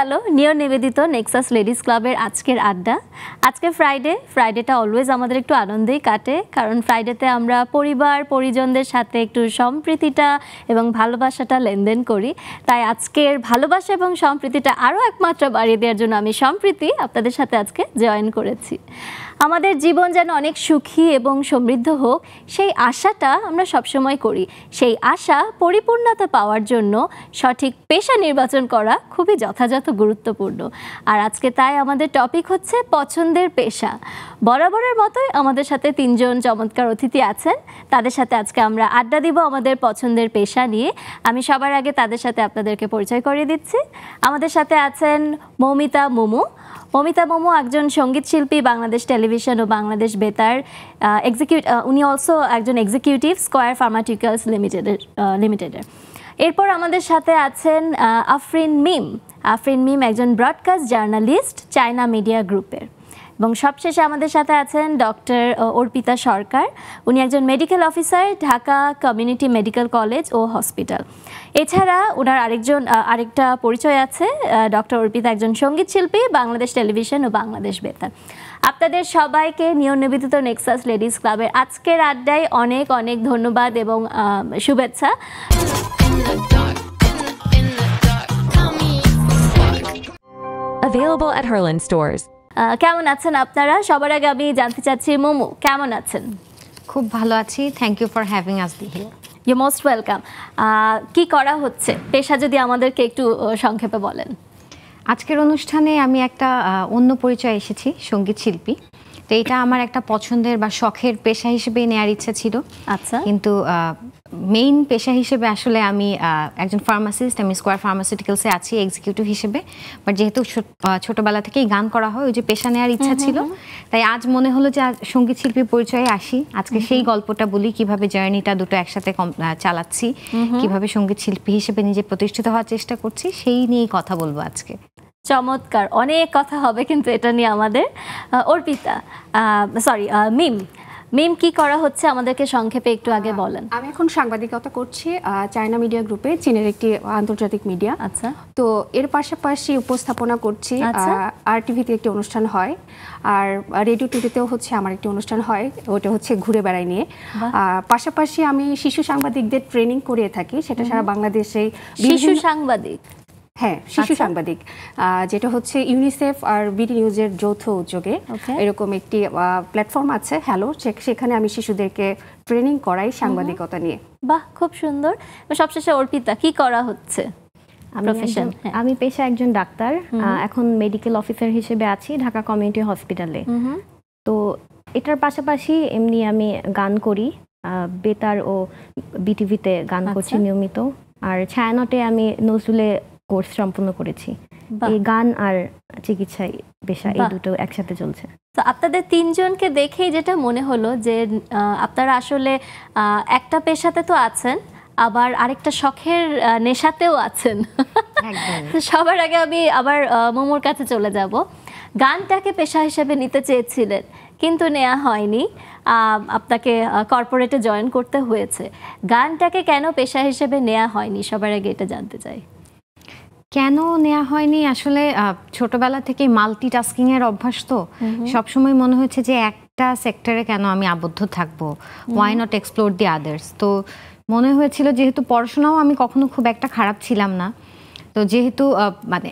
গেল নিয় নিবেদিত নেক্সাস লেডিস ক্লাবের আজকের আড্ডা আজকে ফ্রাইডে ফ্রাইডেটা অলওয়েজ আমাদের একটু আনন্দেই কাটে কারণ ফ্রাইডেতে আমরা পরিবার পরিজনদের সাথে একটু সম্প্রীতিটা এবং ভালোবাসাটা লেনদেন করি তাই আজকের ভালোবাসা এবং সম্প্রীতিটা আরও একমাত্রা বাড়িয়ে দেওয়ার জন্য আমি সম্প্রীতি আপনাদের সাথে আজকে জয়েন করেছি আমাদের জীবন যেন অনেক সুখী এবং সমৃদ্ধ হোক সেই আশাটা আমরা সবসময় করি সেই আশা পরিপূর্ণতা পাওয়ার জন্য সঠিক পেশা নির্বাচন করা খুবই যথাযথ গুরুত্বপূর্ণ আর আজকে তাই আমাদের টপিক হচ্ছে পছন্দের পেশা বরাবরের মতোই আমাদের সাথে তিনজন চমৎকার অতিথি আছেন তাদের সাথে আজকে আমরা আড্ডা দিব আমাদের পছন্দের পেশা নিয়ে আমি সবার আগে তাদের সাথে আপনাদেরকে পরিচয় করিয়ে দিচ্ছি আমাদের সাথে আছেন মৌমিতা মোমো অমিতা মোমো একজন সঙ্গীত শিল্পী বাংলাদেশ টেলিভিশন ও বাংলাদেশ বেতার উনি অলসো একজন এক্সিকিউটিভ স্কোয়ার ফার্মাটিক্যালস লিমিটেডের লিমিটেডের এরপর আমাদের সাথে আছেন আফরিন মিম আফরিন মিম একজন ব্রডকাস্ট জার্নালিস্ট চায়না মিডিয়া গ্রুপের এবং সবশেষে আমাদের সাথে আছেন ডক্টর অর্পিতা সরকার উনি একজন medical officer Dhaka community medical college ও হসপিটাল এছাড়া ওনার আরেকজন আরেকটা পরিচয় আছে ডক্টর অর্পিতা একজন সঙ্গীত শিল্পী বাংলাদেশ টেলিভিশন ও বাংলাদেশ বেতার আপনাদের সবাইকে নিয়নিবেদিত নেক্সাস লেডিস ক্লাবের আজকের আড্ডায় অনেক অনেক ধন্যবাদ এবং শুভেচ্ছা Available at Herland stores. কেমন আছেন আপনারা সবার আগে আমি জানতে চাচ্ছি মোমো কেমন আছেন খুব ভালো আছি thank you for having us দি হিল ইউ মোস্ট ওয়েলকাম কি করা হচ্ছে পেশা যদি আমাদেরকে একটু সংক্ষেপে বলেন আজকের অনুষ্ঠানে আমি একটা অন্য পরিচয় এসেছি সঙ্গীত শিল্পী তো এটা আমার একটা পছন্দের বা শখের পেশা হিসেবে নেওয়ার ইচ্ছা ছিল আচ্ছা কিন্তু মেইন পেশা হিসেবে আসলে আমি একজন ফার্মাসিস্ট আমি স্কোয়ার ফার্মাসিউটিক্যালসে আছি এক্সিকিউটিভ হিসেবে বাট যেহেতু ছোটবেলা থেকেই গান করা হয় ওই যে পেশা নেওয়ার ইচ্ছা ছিল তাই আজ মনে হলো যে সঙ্গীত শিল্পী পরিচয়ে আসি আজকে সেই গল্পটা বলি কিভাবে জার্নিটা দুটো একসাথে চালাচ্ছি কিভাবে সঙ্গীত শিল্পী হিসেবে নিজে প্রতিষ্ঠিত হওয়ার চেষ্টা করছি সেই নিয়েই কথা বলবো আজকে চমৎকার অনেক কথা হবে কিন্তু এটা নিয়ে আমাদের অর্পিতা সরি মিম মিম কি করা হচ্ছে আমাদেরকে সংক্ষেপে একটু আগে বলেন আমি এখন সাংবাদিকতা করছি চায়না মিডিয়া গ্রুপে চীনের একটি আন্তর্জাতিক মিডিয়া আচ্ছা তো এর পাশাপাশি উপস্থাপনা করছি আর আচ্ছা। টিভিতে একটি অনুষ্ঠান হয় আর রেডিও টিভিতেও হচ্ছে আমার একটি অনুষ্ঠান হয় ওটা হচ্ছে ঘুরে বেড়াই নিয়ে পাশাপাশি আমি শিশু সাংবাদিকদের ট্রেনিং করিয়ে থাকি সেটা সারা বাংলাদেশে শিশু সাংবাদিক হ্যাঁ শিশু আচ্ছা। সাংবাদিক যেটা হচ্ছে ইউনিসেফ আর বিডি নিউজের যৌথ উদ্যোগে এরকম একটি প্ল্যাটফর্ম আছে হ্যালো সেখানে আমি শিশুদেরকে ট্রেনিং করাই সাংবাদিকতা নিয়ে বাহ খুব সুন্দর সবশেষে অর্পিতা কি করা হচ্ছে আমি হ্যাঁ। পেশা একজন ডাক্তার এখন মেডিকেল অফিসার হিসেবে আছি ঢাকা কমিউনিটি হসপিটালে তো এটার পাশাপাশি এমনি আমি গান করি বেতার ও বিটিভিতে গান আচ্ছা। করছি নিয়মিত আর ছায়ানটে আমি নজরুলে কোর্স সম্পূর্ণ করেছি এই গান আর চিকিৎসায় পেশা এই দুটো একসাথে চলছে তো আপনাদের তিনজনকে দেখেই যেটা মনে হলো যে আপনারা আসলে একটা পেশাতে তো আছেন আবার আরেকটা শখের নেশাতেও আছেন তো সবার আগে আমি আবার মোমোর কাছে চলে যাব গানটাকে পেশা হিসেবে নিতে চেয়েছিলেন কিন্তু নেওয়া হয়নি আপনাকে কর্পোরেটে জয়েন করতে হয়েছে গানটাকে কেন পেশা হিসেবে নেয়া হয়নি সবার আগে এটা জানতে চাই কেন নেওয়া হয়নি আসলে ছোটবেলা থেকে মাল্টিটাস্কিং এর অভ্যাস তো সবসময় মনে হয়েছে যে একটা সেক্টরে কেন আমি আবদ্ধ থাকবো why not explore the others তো মনে হয়েছিল যেহেতু পড়াশোনাও আমি কখনো খুব একটা খারাপ ছিলাম না তো যেহেতু মানে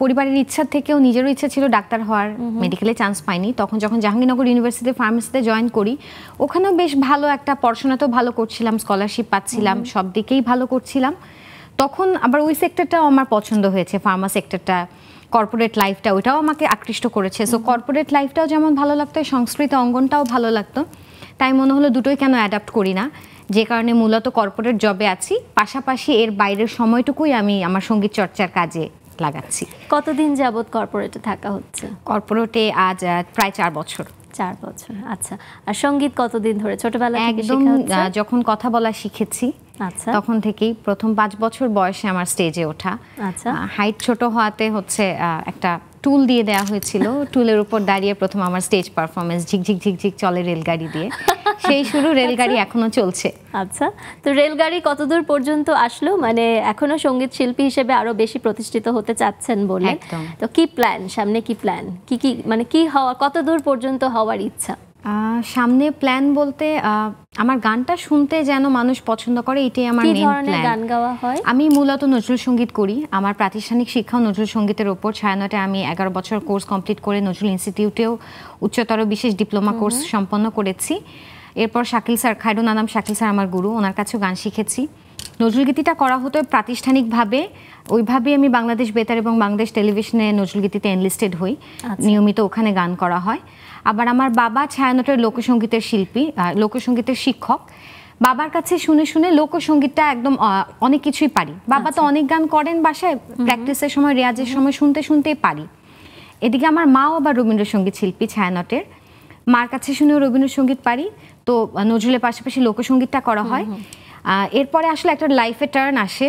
পরিবারের ইচ্ছা থেকেও নিজেরও ইচ্ছা ছিল ডাক্তার হওয়ার মেডিকেলে চান্স পাইনি তখন যখন জাহাঙ্গীরনগর ইউনিভার্সিটিতে ফার্মেসিতে জয়েন করি ওখানেও বেশ ভালো একটা পড়াশোনাতেও ভালো করছিলাম স্কলারশিপ পাচ্ছিলাম সব দিকেই ভালো করছিলাম তখন আবার ওই সেক্টরটাও আমার পছন্দ হয়েছে ফার্মা সেক্টরটা কর্পোরেট লাইফটা ওটাও আমাকে আকৃষ্ট করেছে সো কর্পোরেট লাইফটাও যেমন ভালো লাগতো সংস্কৃত অঙ্গনটাও ভালো লাগতো তাই মনে হলো দুটোই কেন অ্যাডাপ্ট করি না যে কারণে মূলত কর্পোরেট জবে আছি পাশাপাশি এর বাইরের সময়টুকুই আমি আমার সঙ্গীত চর্চার কাজে লাগাচ্ছি কতদিন যাবৎ কর্পোরেটে থাকা হচ্ছে কর্পোরেটে আজ প্রায় চার বছর চার বছর আচ্ছা আর সঙ্গীত কতদিন ধরে ছোটবেলা একদম যখন কথা বলা শিখেছি আচ্ছা তখন থেকেই প্রথম পাঁচ বছর বয়সে আমার স্টেজে ওঠা আচ্ছা হাইট ছোট হওয়াতে হচ্ছে একটা টুল দিয়ে দেওয়া হয়েছিল টুলের উপর দাঁড়িয়ে প্রথম আমার স্টেজ পারফরমেন্স ঝিকঝিক ঝিকঝিক চলে রেলগাড়ি দিয়ে সেই শুরু আচ্ছা। রেলগাড়ি এখনো চলছে আচ্ছা তো রেলগাড়ি কতদূর পর্যন্ত আসলো মানে এখনো সঙ্গীত শিল্পী হিসেবে আরো বেশি প্রতিষ্ঠিত হতে চাচ্ছেন বলে তো কি প্ল্যান সামনে কি প্ল্যান কি কি মানে কি হওয়া কতদূর পর্যন্ত হওয়ার ইচ্ছা সামনে প্ল্যান বলতে আমার গানটা শুনতে যেন মানুষ পছন্দ করে এটাই আমার মেইন প্ল্যান গান গাওয়া হয় আমি মূলত নজরুল সঙ্গীত করি আমার প্রাতিষ্ঠানিক শিক্ষা নজরুল সঙ্গীতের ওপর ছায়ানটে আমি এগারো বছর কোর্স কমপ্লিট করে নজরুল ইনস্টিটিউটেও উচ্চতর বিশেষ ডিপ্লোমা কোর্স সম্পন্ন করেছি এরপর শাকিল স্যার খায়রুন আনাম শাকিল স্যার আমার গুরু ওনার কাছেও গান শিখেছি নজরুলগীতিটা করা হতো প্রাতিষ্ঠানিকভাবে ওইভাবেই আমি বাংলাদেশ বেতার এবং বাংলাদেশ টেলিভিশনে নজরুলগীতিতে এনলিস্টেড হই আচ্ছা। নিয়মিত ওখানে গান করা হয় আবার আমার বাবা ছায়ানটের লোকসঙ্গীতের শিল্পী লোকসঙ্গীতের শিক্ষক বাবার কাছে শুনে শুনে লোকসঙ্গীতটা একদম অনেক কিছুই পারি বাবা তো আচ্ছা। অনেক গান করেন বাসায় প্র্যাকটিসের সময় রেয়াজের সময় শুনতে শুনতেই পারি এদিকে আমার মাও আবার রবীন্দ্রসঙ্গীত শিল্পী ছায়ানটের মার কাছে শুনেও রবীন্দ্রসঙ্গীত পারি তো নজরুলের পাশাপাশি লোকসঙ্গীতটা করা হয় এরপরে আসলে একটা লাইফে টার্ন আসে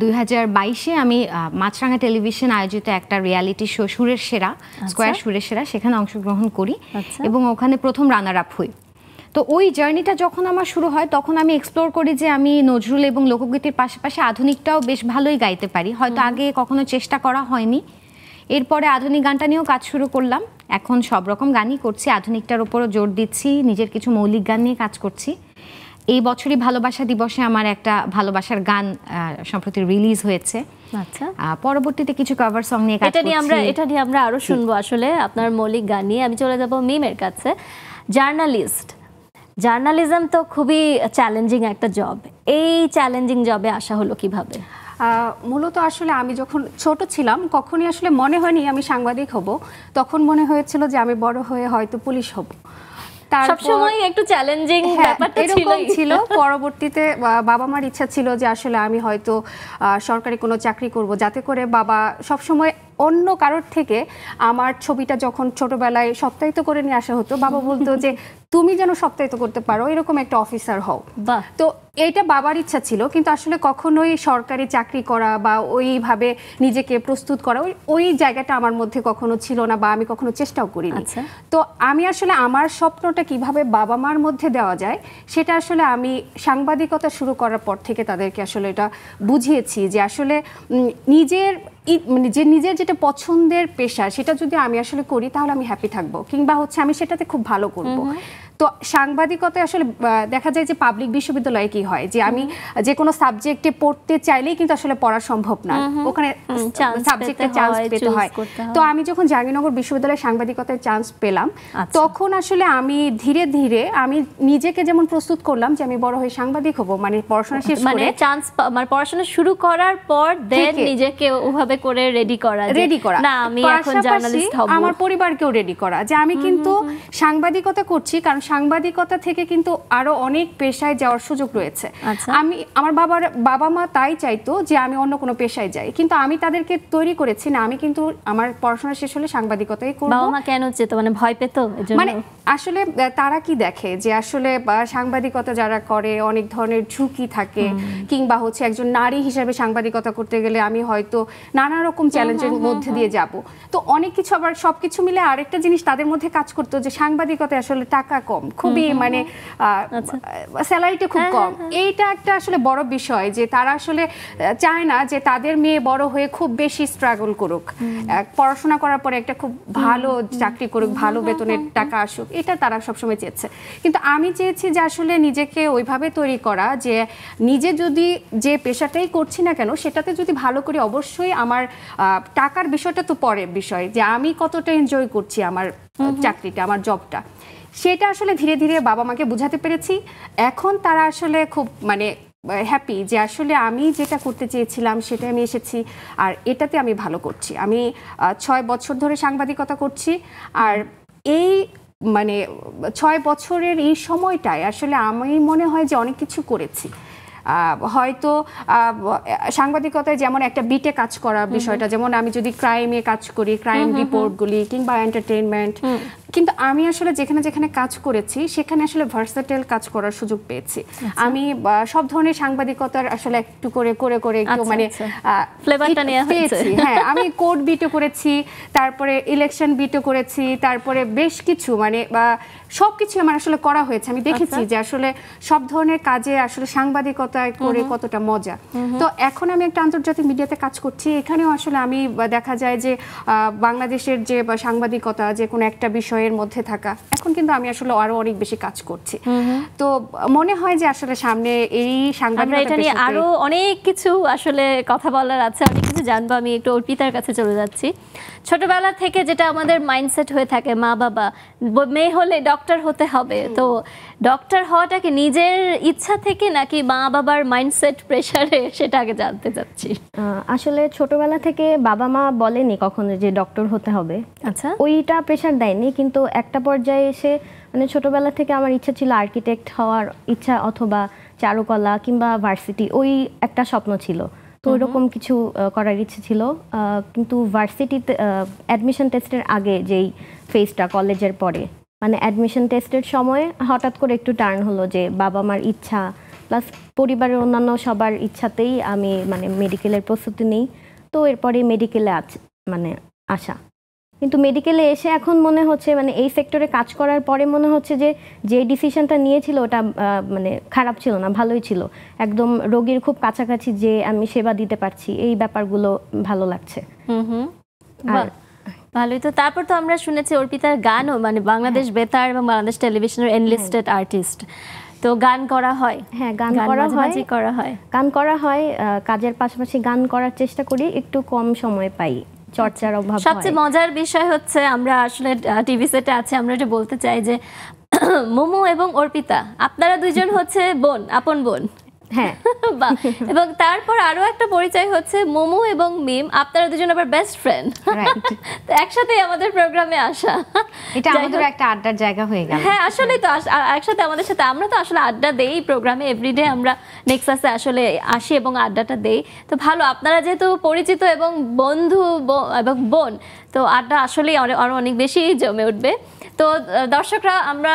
দুই হাজার বাইশে আমি মাছরাঙা টেলিভিশন আয়োজিত একটা রিয়ালিটি শো সুরের সেরা আচ্ছা। স্কোয়ার সুরের সেরা সেখানে অংশগ্রহণ করি আচ্ছা। এবং ওখানে প্রথম রানার আপ হই তো ওই জার্নিটা যখন আমার শুরু হয় তখন আমি এক্সপ্লোর করি যে আমি নজরুল এবং লোকগীতির পাশাপাশি আধুনিকটাও বেশ ভালোই গাইতে পারি হয়তো আগে কখনো চেষ্টা করা হয়নি এরপরে আধুনিক গানটা নিয়েও কাজ শুরু করলাম এখন সব রকম গানই করছি আধুনিকটার ওপরও জোর দিচ্ছি নিজের কিছু মৌলিক গান নিয়ে কাজ করছি এই বছরই ভালোবাসা দিবসে আমার একটা ভালোবাসার গান সম্প্রতি রিলিজ হয়েছে আচ্ছা পরবর্তীতে কিছু কভার সং নিয়ে এটা নিয়ে আমরা এটা নিয়ে আমরা আরো শুনবো আসলে আপনার মৌলিক গান নিয়ে আমি চলে যাব মিমের কাছে জার্নালিস্ট জার্নালিজম তো খুবই চ্যালেঞ্জিং একটা জব এই চ্যালেঞ্জিং জবে আসা হলো কিভাবে মূলত আসলে আমি যখন ছোট ছিলাম কখনই আসলে মনে হয়নি আমি সাংবাদিক হব তখন মনে হয়েছিল যে আমি বড় হয়ে হয়তো পুলিশ হব সবসময় একটু চ্যালেঞ্জিং ব্যাপারটা ছিল পরবর্তীতে বাবা মার ইচ্ছা ছিল যে আসলে আমি হয়তো সরকারি কোনো চাকরি করব যাতে করে বাবা সবসময় অন্য কারোর থেকে আমার ছবিটা যখন ছোটবেলায় সপ্তাহিত করে নিয়ে আসা হতো বাবা বলতো যে তুমি যেন সপ্তাহিত করতে পারো এরকম একটা অফিসার হও তো এটা বাবার ইচ্ছা ছিল কিন্তু আসলে কখনোই সরকারি চাকরি করা বা ওইভাবে নিজেকে প্রস্তুত করা ওই ওই জায়গাটা আমার মধ্যে কখনো ছিল না বা আমি কখনো চেষ্টাও করিনি আচ্ছা। তো আমি আসলে আমার স্বপ্নটা কিভাবে বাবা মার মধ্যে দেওয়া যায় সেটা আসলে আমি সাংবাদিকতা শুরু করার পর থেকে তাদেরকে আসলে এটা বুঝিয়েছি যে আসলে নিজের মানে যে নিজের যেটা পছন্দের পেশা সেটা যদি আমি আসলে করি তাহলে আমি হ্যাপি থাকবো কিংবা হচ্ছে আমি সেটাতে খুব ভালো করবো তো সাংবাদিকতায় আসলে দেখা যায় যে পাবলিক বিশ্ববিদ্যালয়ে কি হয় যে আমি যে কোনো সাবজেক্টে পড়তে চাইলেই কিন্তু আসলে পড়া সম্ভব না ওখানে সাবজেক্টে চান্স পেতে হয় তো আমি যখন জাহাঙ্গীরনগর বিশ্ববিদ্যালয়ে সাংবাদিকতায় চান্স পেলাম আচ্ছা। তখন আসলে আমি ধীরে ধীরে আমি নিজেকে যেমন প্রস্তুত করলাম যে আমি বড় হয়ে সাংবাদিক হব মানে পড়াশোনা শেষ মানে চান্স মানে পড়াশোনা শুরু করার পর দেন নিজেকে ওভাবে করে রেডি করা রেডি করা না আমি এখন জার্নালিস্ট হব আমার পরিবারকেও রেডি করা যে আমি কিন্তু সাংবাদিকতা করছি কারণ সাংবাদিকতা থেকে কিন্তু আরো অনেক পেশায় যাওয়ার সুযোগ রয়েছে আচ্ছা। আমি আমার বাবার বাবা মা তাই চাইতো যে আমি অন্য কোনো পেশায় যাই কিন্তু আমি তাদেরকে তৈরি করেছি না আমি কিন্তু আমার পড়াশোনা শেষ হলে সাংবাদিকতাই করব বাবা মা কেন যেত মানে ভয় পেত মানে আসলে তারা কি দেখে যে আসলে সাংবাদিকতা যারা করে অনেক ধরনের ঝুঁকি থাকে কিংবা হচ্ছে একজন নারী হিসাবে সাংবাদিকতা করতে গেলে আমি হয়তো নানা রকম চ্যালেঞ্জের মধ্যে দিয়ে যাব তো অনেক কিছু আবার সবকিছু মিলে আরেকটা জিনিস তাদের মধ্যে কাজ করতো যে সাংবাদিকতা আসলে টাকা কম কম খুবই মানে স্যালারিটা আচ্ছা। খুব হ্যাঁ, কম হ্যাঁ, হ্যাঁ। এইটা একটা আসলে বড় বিষয় যে তারা আসলে চায় না যে তাদের মেয়ে বড় হয়ে খুব বেশি স্ট্রাগল করুক পড়াশোনা করার পরে একটা খুব ভালো চাকরি করুক ভালো বেতনের টাকা আসুক এটা তারা সবসময় চেয়েছে কিন্তু আমি চেয়েছি যে আসলে নিজেকে ওইভাবে তৈরি করা যে নিজে যদি যে পেশাটাই করছি না কেন সেটাতে যদি ভালো করি অবশ্যই আমার টাকার বিষয়টা তো পরের বিষয় যে আমি কতটা এনজয় করছি আমার চাকরিটা আমার জবটা সেটা আসলে ধীরে ধীরে বাবা মাকে বুঝাতে পেরেছি এখন তারা আসলে খুব মানে হ্যাপি যে আসলে আমি যেটা করতে চেয়েছিলাম সেটা আমি এসেছি আর এটাতে আমি ভালো করছি আমি ছয় বছর ধরে সাংবাদিকতা করছি আর এই মানে ছয় বছরের এই সময়টায় আসলে আমি মনে হয় যে অনেক কিছু করেছি হয়তো সাংবাদিকতায় যেমন একটা বিটে কাজ করা বিষয়টা যেমন আমি যদি ক্রাইমে কাজ করি ক্রাইম রিপোর্টগুলি কিংবা এন্টারটেনমেন্ট কিন্তু আমি আসলে যেখানে যেখানে কাজ করেছি সেখানে আসলে ভার্সাটাইল কাজ করার সুযোগ পেয়েছি আচ্ছা। আমি সব ধরনের সাংবাদিকতার আসলে একটু করে করে করে একটু আচ্ছা, মানে আচ্ছা। পেয়েছি হ্যাঁ আমি কোর্ট বিটও করেছি তারপরে ইলেকশন বিটও করেছি তারপরে বেশ কিছু মানে বা সব কিছু আমার আসলে করা হয়েছে আমি দেখেছি যে আসলে সব ধরনের কাজে আসলে সাংবাদিকতায় করে কতটা মজা তো এখন আমি একটা আন্তর্জাতিক মিডিয়াতে কাজ করছি এখানেও আসলে আমি দেখা যায় যে বাংলাদেশের যে সাংবাদিকতা যে কোনো একটা বিষয় বিষয়ের মধ্যে থাকা এখন কিন্তু আমি আসলে আরো অনেক বেশি কাজ করছি তো মনে হয় যে আসলে সামনে এই সাংবাদিকতা নিয়ে আরো অনেক কিছু আসলে কথা বলার আছে অনেক কিছু জানবো আমি একটু অর্পিতার কাছে চলে যাচ্ছি ছোটবেলা থেকে যেটা আমাদের মাইন্ডসেট হয়ে থাকে মা বাবা মেয়ে হলে ডক্টর হতে হবে তো ডক্টর হওয়াটা কি নিজের ইচ্ছা থেকে নাকি মা বাবার মাইন্ডসেট প্রেশারে সেটা আগে জানতে চাচ্ছি আসলে ছোটবেলা থেকে বাবা মা বলেনি কখনো যে ডক্টর হতে হবে আচ্ছা ওইটা প্রেশার দেয়নি কিন্তু একটা পর্যায়ে এসে মানে ছোটবেলা থেকে আমার ইচ্ছা ছিল আর্কিটেক্ট হওয়ার ইচ্ছা অথবা চারুকলা কিংবা ভার্সিটি ওই একটা স্বপ্ন ছিল তো ওরকম কিছু করার ইচ্ছে ছিল কিন্তু ভার্সিটিতে অ্যাডমিশন টেস্টের আগে যেই ফেজটা কলেজের পরে মানে অ্যাডমিশন টেস্টের সময় হঠাৎ করে একটু টার্ন হলো যে বাবা মার ইচ্ছা প্লাস পরিবারের অন্যান্য সবার ইচ্ছাতেই আমি মানে মেডিকেলের প্রস্তুতি নিই তো এরপরে মেডিকেলে আছে মানে আসা কিন্তু মেডিকেলে এসে এখন মনে হচ্ছে মানে এই সেক্টরে কাজ করার পরে মনে হচ্ছে যে যে ডিসিশনটা নিয়েছিল ওটা মানে খারাপ ছিল না ভালোই ছিল একদম রোগীর খুব কাছাকাছি যে আমি সেবা দিতে পারছি এই ব্যাপারগুলো ভালো লাগছে ভালোই তো তারপর তো আমরা শুনেছি অর্পিতার গানও মানে বাংলাদেশ হ্যাঁ। বেতার এবং বাংলাদেশ টেলিভিশনের এনলিস্টেড আর্টিস্ট তো গান করা হয় হ্যাঁ গান করা হয় করা হয় গান করা হয় কাজের পাশাপাশি গান করার চেষ্টা করি একটু কম সময় পাই চর্চার অভাব সবচেয়ে মজার বিষয় হচ্ছে আমরা আসলে টিভি সেটে আছে আমরা এটা বলতে চাই যে মোমো এবং অর্পিতা আপনারা দুজন হচ্ছে বোন আপন বোন হ্যাঁ, এবং তারপর আরো একটা পরিচয় হচ্ছে মোমো এবং মিম আপনারা দুজন আবার বেস্ট ফ্রেন্ড তো একসাথে আমাদের প্রোগ্রামে আসা এটা আমাদের একটা আড্ডার জায়গা হয়ে গেল হ্যাঁ আসলে তো একসাথে আমাদের সাথে আমরা তো আসলে আড্ডা দেই প্রোগ্রামে এভরিডে আমরা নেক্সাসে আসলে আসি এবং আড্ডাটা দেই তো ভালো আপনারা যেহেতু পরিচিত এবং বন্ধু এবং বোন তো আড্ডা আসলেই অনেক অনেক বেশি জমে উঠবে তো দর্শকরা আমরা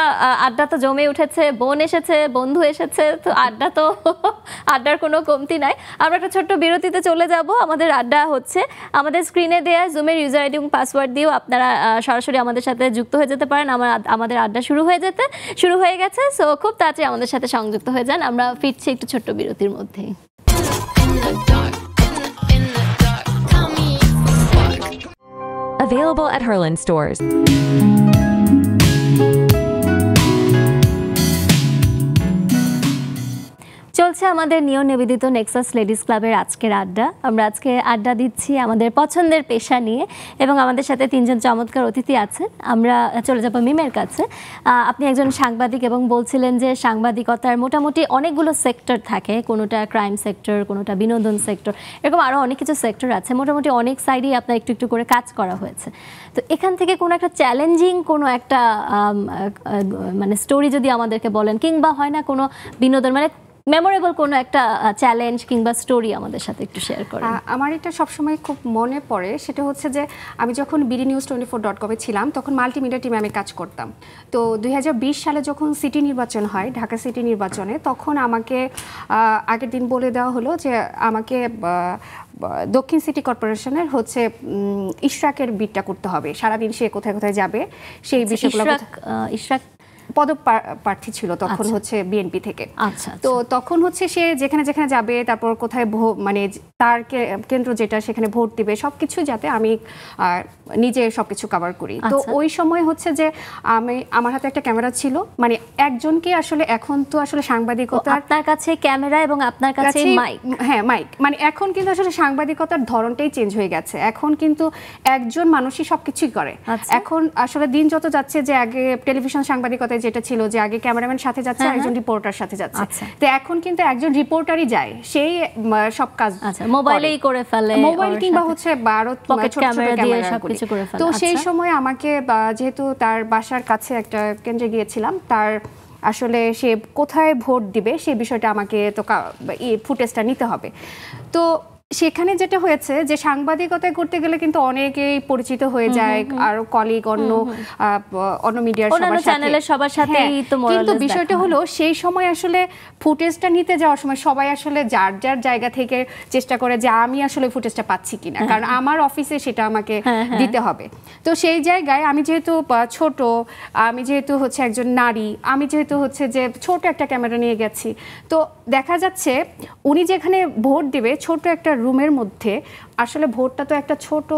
আড্ডা তো জমে উঠেছে বোন এসেছে বন্ধু এসেছে তো আড্ডা তো আড্ডার কোনো কমতি নাই আমরা একটা ছোট্ট বিরতিতে চলে যাব আমাদের আড্ডা হচ্ছে আমাদের স্ক্রিনে দেওয়া জুমের ইউজার আইডি এবং পাসওয়ার্ড দিয়েও আপনারা সরাসরি আমাদের সাথে যুক্ত হয়ে যেতে পারেন আমার আমাদের আড্ডা শুরু হয়ে যেতে শুরু হয়ে গেছে সো খুব তাড়াতাড়ি আমাদের সাথে সংযুক্ত হয়ে যান আমরা ফিরছি একটু ছোট্ট বিরতির মধ্যেই Available at Herland stores. চলছে আমাদের নিয় নিবেদিত নেক্সাস লেডিস ক্লাবের আজকের আড্ডা আমরা আজকে আড্ডা দিচ্ছি আমাদের পছন্দের পেশা নিয়ে এবং আমাদের সাথে তিনজন চমৎকার অতিথি আছেন আমরা চলে যাবো মিমের কাছে আপনি একজন সাংবাদিক এবং বলছিলেন যে সাংবাদিকতার মোটামুটি অনেকগুলো সেক্টর থাকে কোনোটা ক্রাইম সেক্টর কোনোটা বিনোদন সেক্টর এরকম আরও অনেক কিছু সেক্টর আছে মোটামুটি অনেক সাইডেই আপনার একটু একটু করে কাজ করা হয়েছে তো এখান থেকে কোনো একটা চ্যালেঞ্জিং কোনো একটা মানে স্টোরি যদি আমাদেরকে বলেন কিংবা হয় না কোনো বিনোদন মানে মেমোরেবল কোনো একটা চ্যালেঞ্জ কিংবা স্টোরি আমাদের সাথে একটু শেয়ার করো আমার এটা সবসময় খুব মনে পড়ে সেটা হচ্ছে যে আমি যখন BD news twenty four dot কমে ছিলাম তখন মাল্টিমিডিয়া টিমে আমি কাজ করতাম তো দুই সালে যখন সিটি নির্বাচন হয় ঢাকা সিটি নির্বাচনে তখন আমাকে আগের দিন বলে দেওয়া হলো যে আমাকে দক্ষিণ সিটি কর্পোরেশনের হচ্ছে ইশরাকের বিটটা করতে হবে সারাদিন সে কোথায় কোথায় যাবে সেই আচ্ছা, বিষয়গুলো ইশরাক পদক প্রার্থী ছিল তখন আচ্ছা। হচ্ছে বিএনপি থেকে আচ্ছা, আচ্ছা তো তখন হচ্ছে সে যেখানে যেখানে যাবে তারপর কোথায় মানে তার কেন্দ্র যেটা সেখানে ভোট দিবে সব কিছু যাতে আমি নিজে সব কিছু কাভার করি তো আচ্ছা। ওই সময় হচ্ছে যে আমি আমার হাতে একটা ক্যামেরা ছিল মানে একজনকে আসলে এখন তো আসলে সাংবাদিকতা আপনার কাছে ক্যামেরা এবং আপনার কাছে মাইক হ্যাঁ মাইক মানে এখন কিন্তু আসলে সাংবাদিকতার ধরনটাই চেঞ্জ হয়ে গেছে এখন কিন্তু একজন মানুষই সবকিছুই করে এখন আসলে দিন যত যাচ্ছে যে আগে টেলিভিশন সাংবাদিকতা সাথে যেটা ছিল যে আগে ক্যামেরাম্যান সাথে যাচ্ছে হ্যাঁ, একজন রিপোর্টার হ্যাঁ। সাথে যাচ্ছে আচ্ছা। তো এখন কিন্তু একজন রিপোর্টারই যায় সেই সব কাজ মোবাইলেই আচ্ছা, করে ফেলে মোবাইল কিংবা হচ্ছে বারো মানে ছোট তো সেই আচ্ছা। সময় আমাকে যেহেতু তার বাসার কাছে একটা কেন্দ্রে গিয়েছিলাম তার আসলে সে কোথায় ভোট দিবে সে বিষয়টা আমাকে তো ফুটেজটা নিতে হবে তো সেখানে যেটা হয়েছে যে সাংবাদিকতা করতে গেলে কিন্তু অনেকেই পরিচিত হয়ে যায় আর কলিগ অন্য অন্য মিডিয়ার সবার সাথে সবার সাথে হ্যাঁ, কিন্তু বিষয়টা হলো সেই সময় আসলে ফুটেজটা নিতে যাওয়ার সময় সবাই আসলে যার যার জায়গা থেকে চেষ্টা করে যে আমি আসলে ফুটেজটা পাচ্ছি কিনা হ্যাঁ, কারণ হ্যাঁ। আমার অফিসে সেটা আমাকে দিতে হবে তো সেই জায়গায় আমি যেহেতু ছোট আমি যেহেতু হচ্ছে একজন নারী আমি যেহেতু হচ্ছে যে ছোট একটা ক্যামেরা নিয়ে গেছি তো দেখা যাচ্ছে উনি যেখানে ভোট দেবে ছোট একটা রুমের মধ্যে আসলে ভোটটা তো একটা ছোট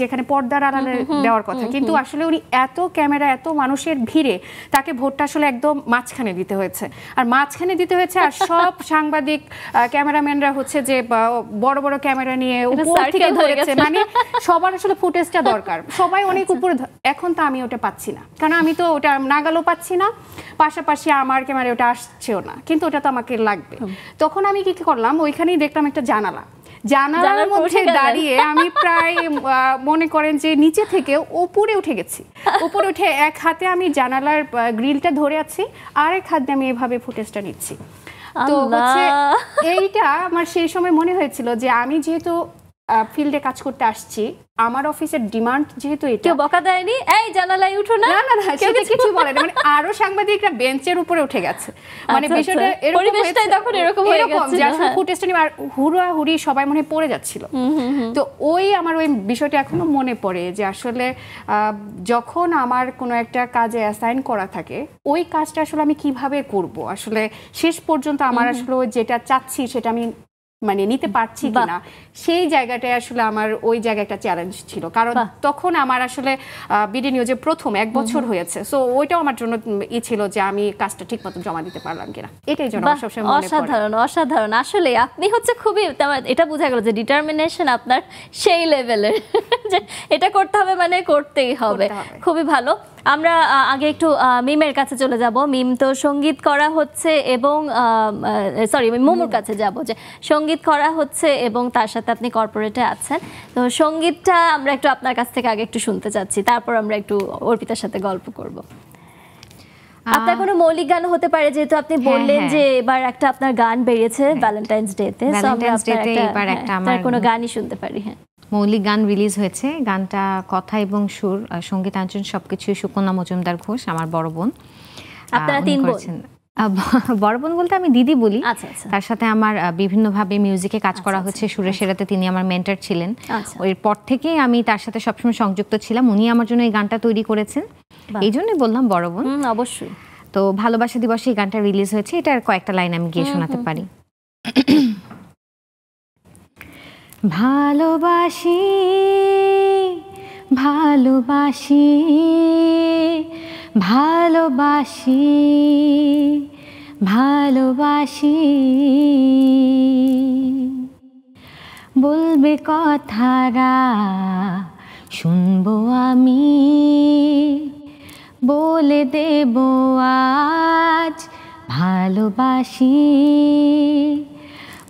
যেখানে পর্দার আড়ালে দেওয়ার কথা কিন্তু আসলে উনি এত ক্যামেরা এত মানুষের ভিড়ে তাকে ভোটটা আসলে একদম মাঝখানে দিতে হয়েছে আর মাঝখানে দিতে হয়েছে আর সব সাংবাদিক ক্যামেরাম্যানরা হচ্ছে যে বড় বড় ক্যামেরা নিয়ে উপর থেকে ধরেছে মানে সবার আসলে ফুটেজটা দরকার সবাই অনেক আচ্ছা। উপরে এখন তো আমি ওটা পাচ্ছি না কারণ আমি তো ওটা নাগালও পাচ্ছি না পাশাপাশি আমার ক্যামেরা ওটা আসছেও না কিন্তু ওটা তো আমাকে লাগবে তখন আমি কি করলাম ওইখানেই দেখলাম একটা জানালা জানালার মধ্যে দাঁড়িয়ে আমি প্রায় মনে করেন যে নিচে থেকে ওপরে উঠে গেছি উপরে উঠে এক হাতে আমি জানালার গ্রিলটা ধরে আছি আর এক হাতে আমি এভাবে ফুটেজটা নিচ্ছি তো হচ্ছে এইটা আমার সেই সময় মনে হয়েছিল যে আমি যেহেতু ফিল্ডে কাজ করতে আসছি আমার অফিসের ডিমান্ড যেহেতু এটা কেউ বকা দেয়নি এই জানালায় উঠো না না না কেউ কিছু বলে না মানে আরো সাংবাদিকরা বেঞ্চের উপরে উঠে গেছে আচ্ছা, মানে আচ্ছা। বিষয়টা এরকম তখন এরকম হয়ে গেছে যে আসলে ফুটেজ হ্যাঁ। আর হুরুয়া হুরি সবাই মনে পড়ে যাচ্ছিল তো ওই আমার ওই বিষয়টা এখনো মনে পড়ে যে আসলে যখন আমার কোনো একটা কাজে অ্যাসাইন করা থাকে ওই কাজটা আসলে আমি কিভাবে করব আসলে শেষ পর্যন্ত আমার আসলে যেটা চাচ্ছি সেটা আমি মানে নিতে পারছি কিনা সেই জায়গাটায় আসলে আমার ওই জায়গায় একটা চ্যালেঞ্জ ছিল কারণ তখন আমার আসলে বিডি নিউজে প্রথম এক বছর হয়েছে সো ওইটাও আমার জন্য ই ছিল যে আমি কাজটা ঠিক মতো জমা দিতে পারলাম কিনা এটাই জন্য সবসময় অসাধারণ অসাধারণ আসলে আপনি হচ্ছে খুবই মানে এটা বোঝা গেল যে ডিটারমিনেশন আপনার সেই লেভেলের যে এটা করতে হবে মানে করতেই হবে খুবই ভালো আমরা আগে একটু মিমের কাছে চলে যাব মিম তো সঙ্গীত করা হচ্ছে এবং সরি মোমোর কাছে যাব যে সঙ্গীত সঙ্গীত করা হচ্ছে এবং তার সাথে আপনি কর্পোরেটে আছেন তো সঙ্গীতটা আমরা একটু আপনার কাছ থেকে আগে একটু শুনতে চাচ্ছি তারপর আমরা একটু অর্পিতার সাথে গল্প করব আপনার কোনো মৌলিক গান হতে পারে যেহেতু আপনি হ্যাঁ, বললেন হ্যাঁ। যে এবার একটা আপনার গান বেরিয়েছে ভ্যালেন্টাইন্স ডে তে আপনার হ্যাঁ, কোনো গানই শুনতে পারি হ্যাঁ মৌলিক গান রিলিজ হয়েছে গানটা কথা এবং সুর সঙ্গীতাঞ্চন সবকিছু সুকন্যা মজুমদার ঘোষ আমার বড় বোন আপনারা তিন বোন বড় বোন বলতে আমি দিদি বলি আচ্ছা, আচ্ছা। তার সাথে আমার বিভিন্নভাবে মিউজিকে কাজ আচ্ছা, করা হচ্ছে সুরে সেরাতে তিনি আমার মেন্টার ছিলেন ওই পর থেকেই আমি তার সাথে সবসময় সংযুক্ত ছিলাম উনি আমার জন্য এই গানটা তৈরি করেছেন এই জন্যই বললাম বড় বোন অবশ্যই তো ভালোবাসা দিবসে এই গানটা রিলিজ হয়েছে এটার কয়েকটা লাইন আমি গিয়ে শোনাতে পারি ভালোবাসি ভালোবাসি ভালোবাসি ভালোবাসি বলবে কথারা শুনবো আমি বলে দেব আজ ভালোবাসি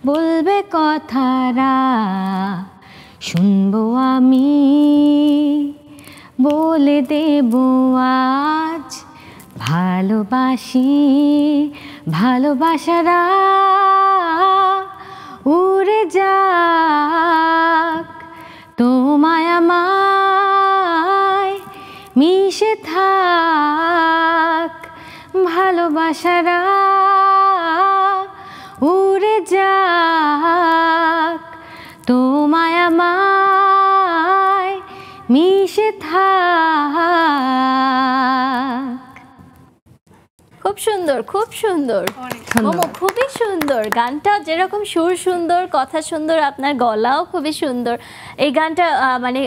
বলবে কথারা শুনবো আমি বলে দেব আজ ভালোবাসি ভালোবাসারা উড়ে যাক তোমায় আমায় মিশে থাক ভালোবাসারা উড়ে যাক তোমায় আমায় নিষেধা খুব সুন্দর খুব সুন্দর মোমো খুবই সুন্দর গানটা যেরকম সুর সুন্দর কথা সুন্দর আপনার গলাও খুবই সুন্দর এই গানটা মানে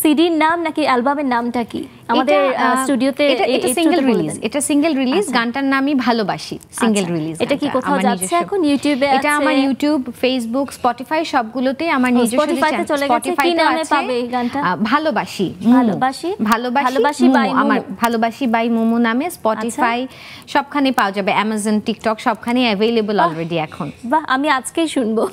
সিডির নাম নাকি অ্যালবামের নামটা কি আমাদের স্টুডিওতে এটা সিঙ্গেল রিলিজ এটা সিঙ্গেল রিলিজ আচ্ছা। গানটার নামই ভালোবাসি সিঙ্গেল আচ্ছা। রিলিজ এটা কি কোথাও যাচ্ছে এখন ইউটিউবে এটা আমার ইউটিউব ফেসবুক স্পটিফাই সবগুলোতে আমার নিজস্ব স্পটিফাইতে চলে গেছে কি নামে পাবে এই গানটা ভালোবাসি ভালোবাসি ভালোবাসি ভালোবাসি বাই আমার ভালোবাসি বাই মোমো নামে স্পটিফাই আচ্ছা। সবখানে পাওয়া যাবে অ্যামাজন টিকটক সবখানে অ্যাভেলেবল অলরেডি এখন বাহ আমি আজকেই শুনবো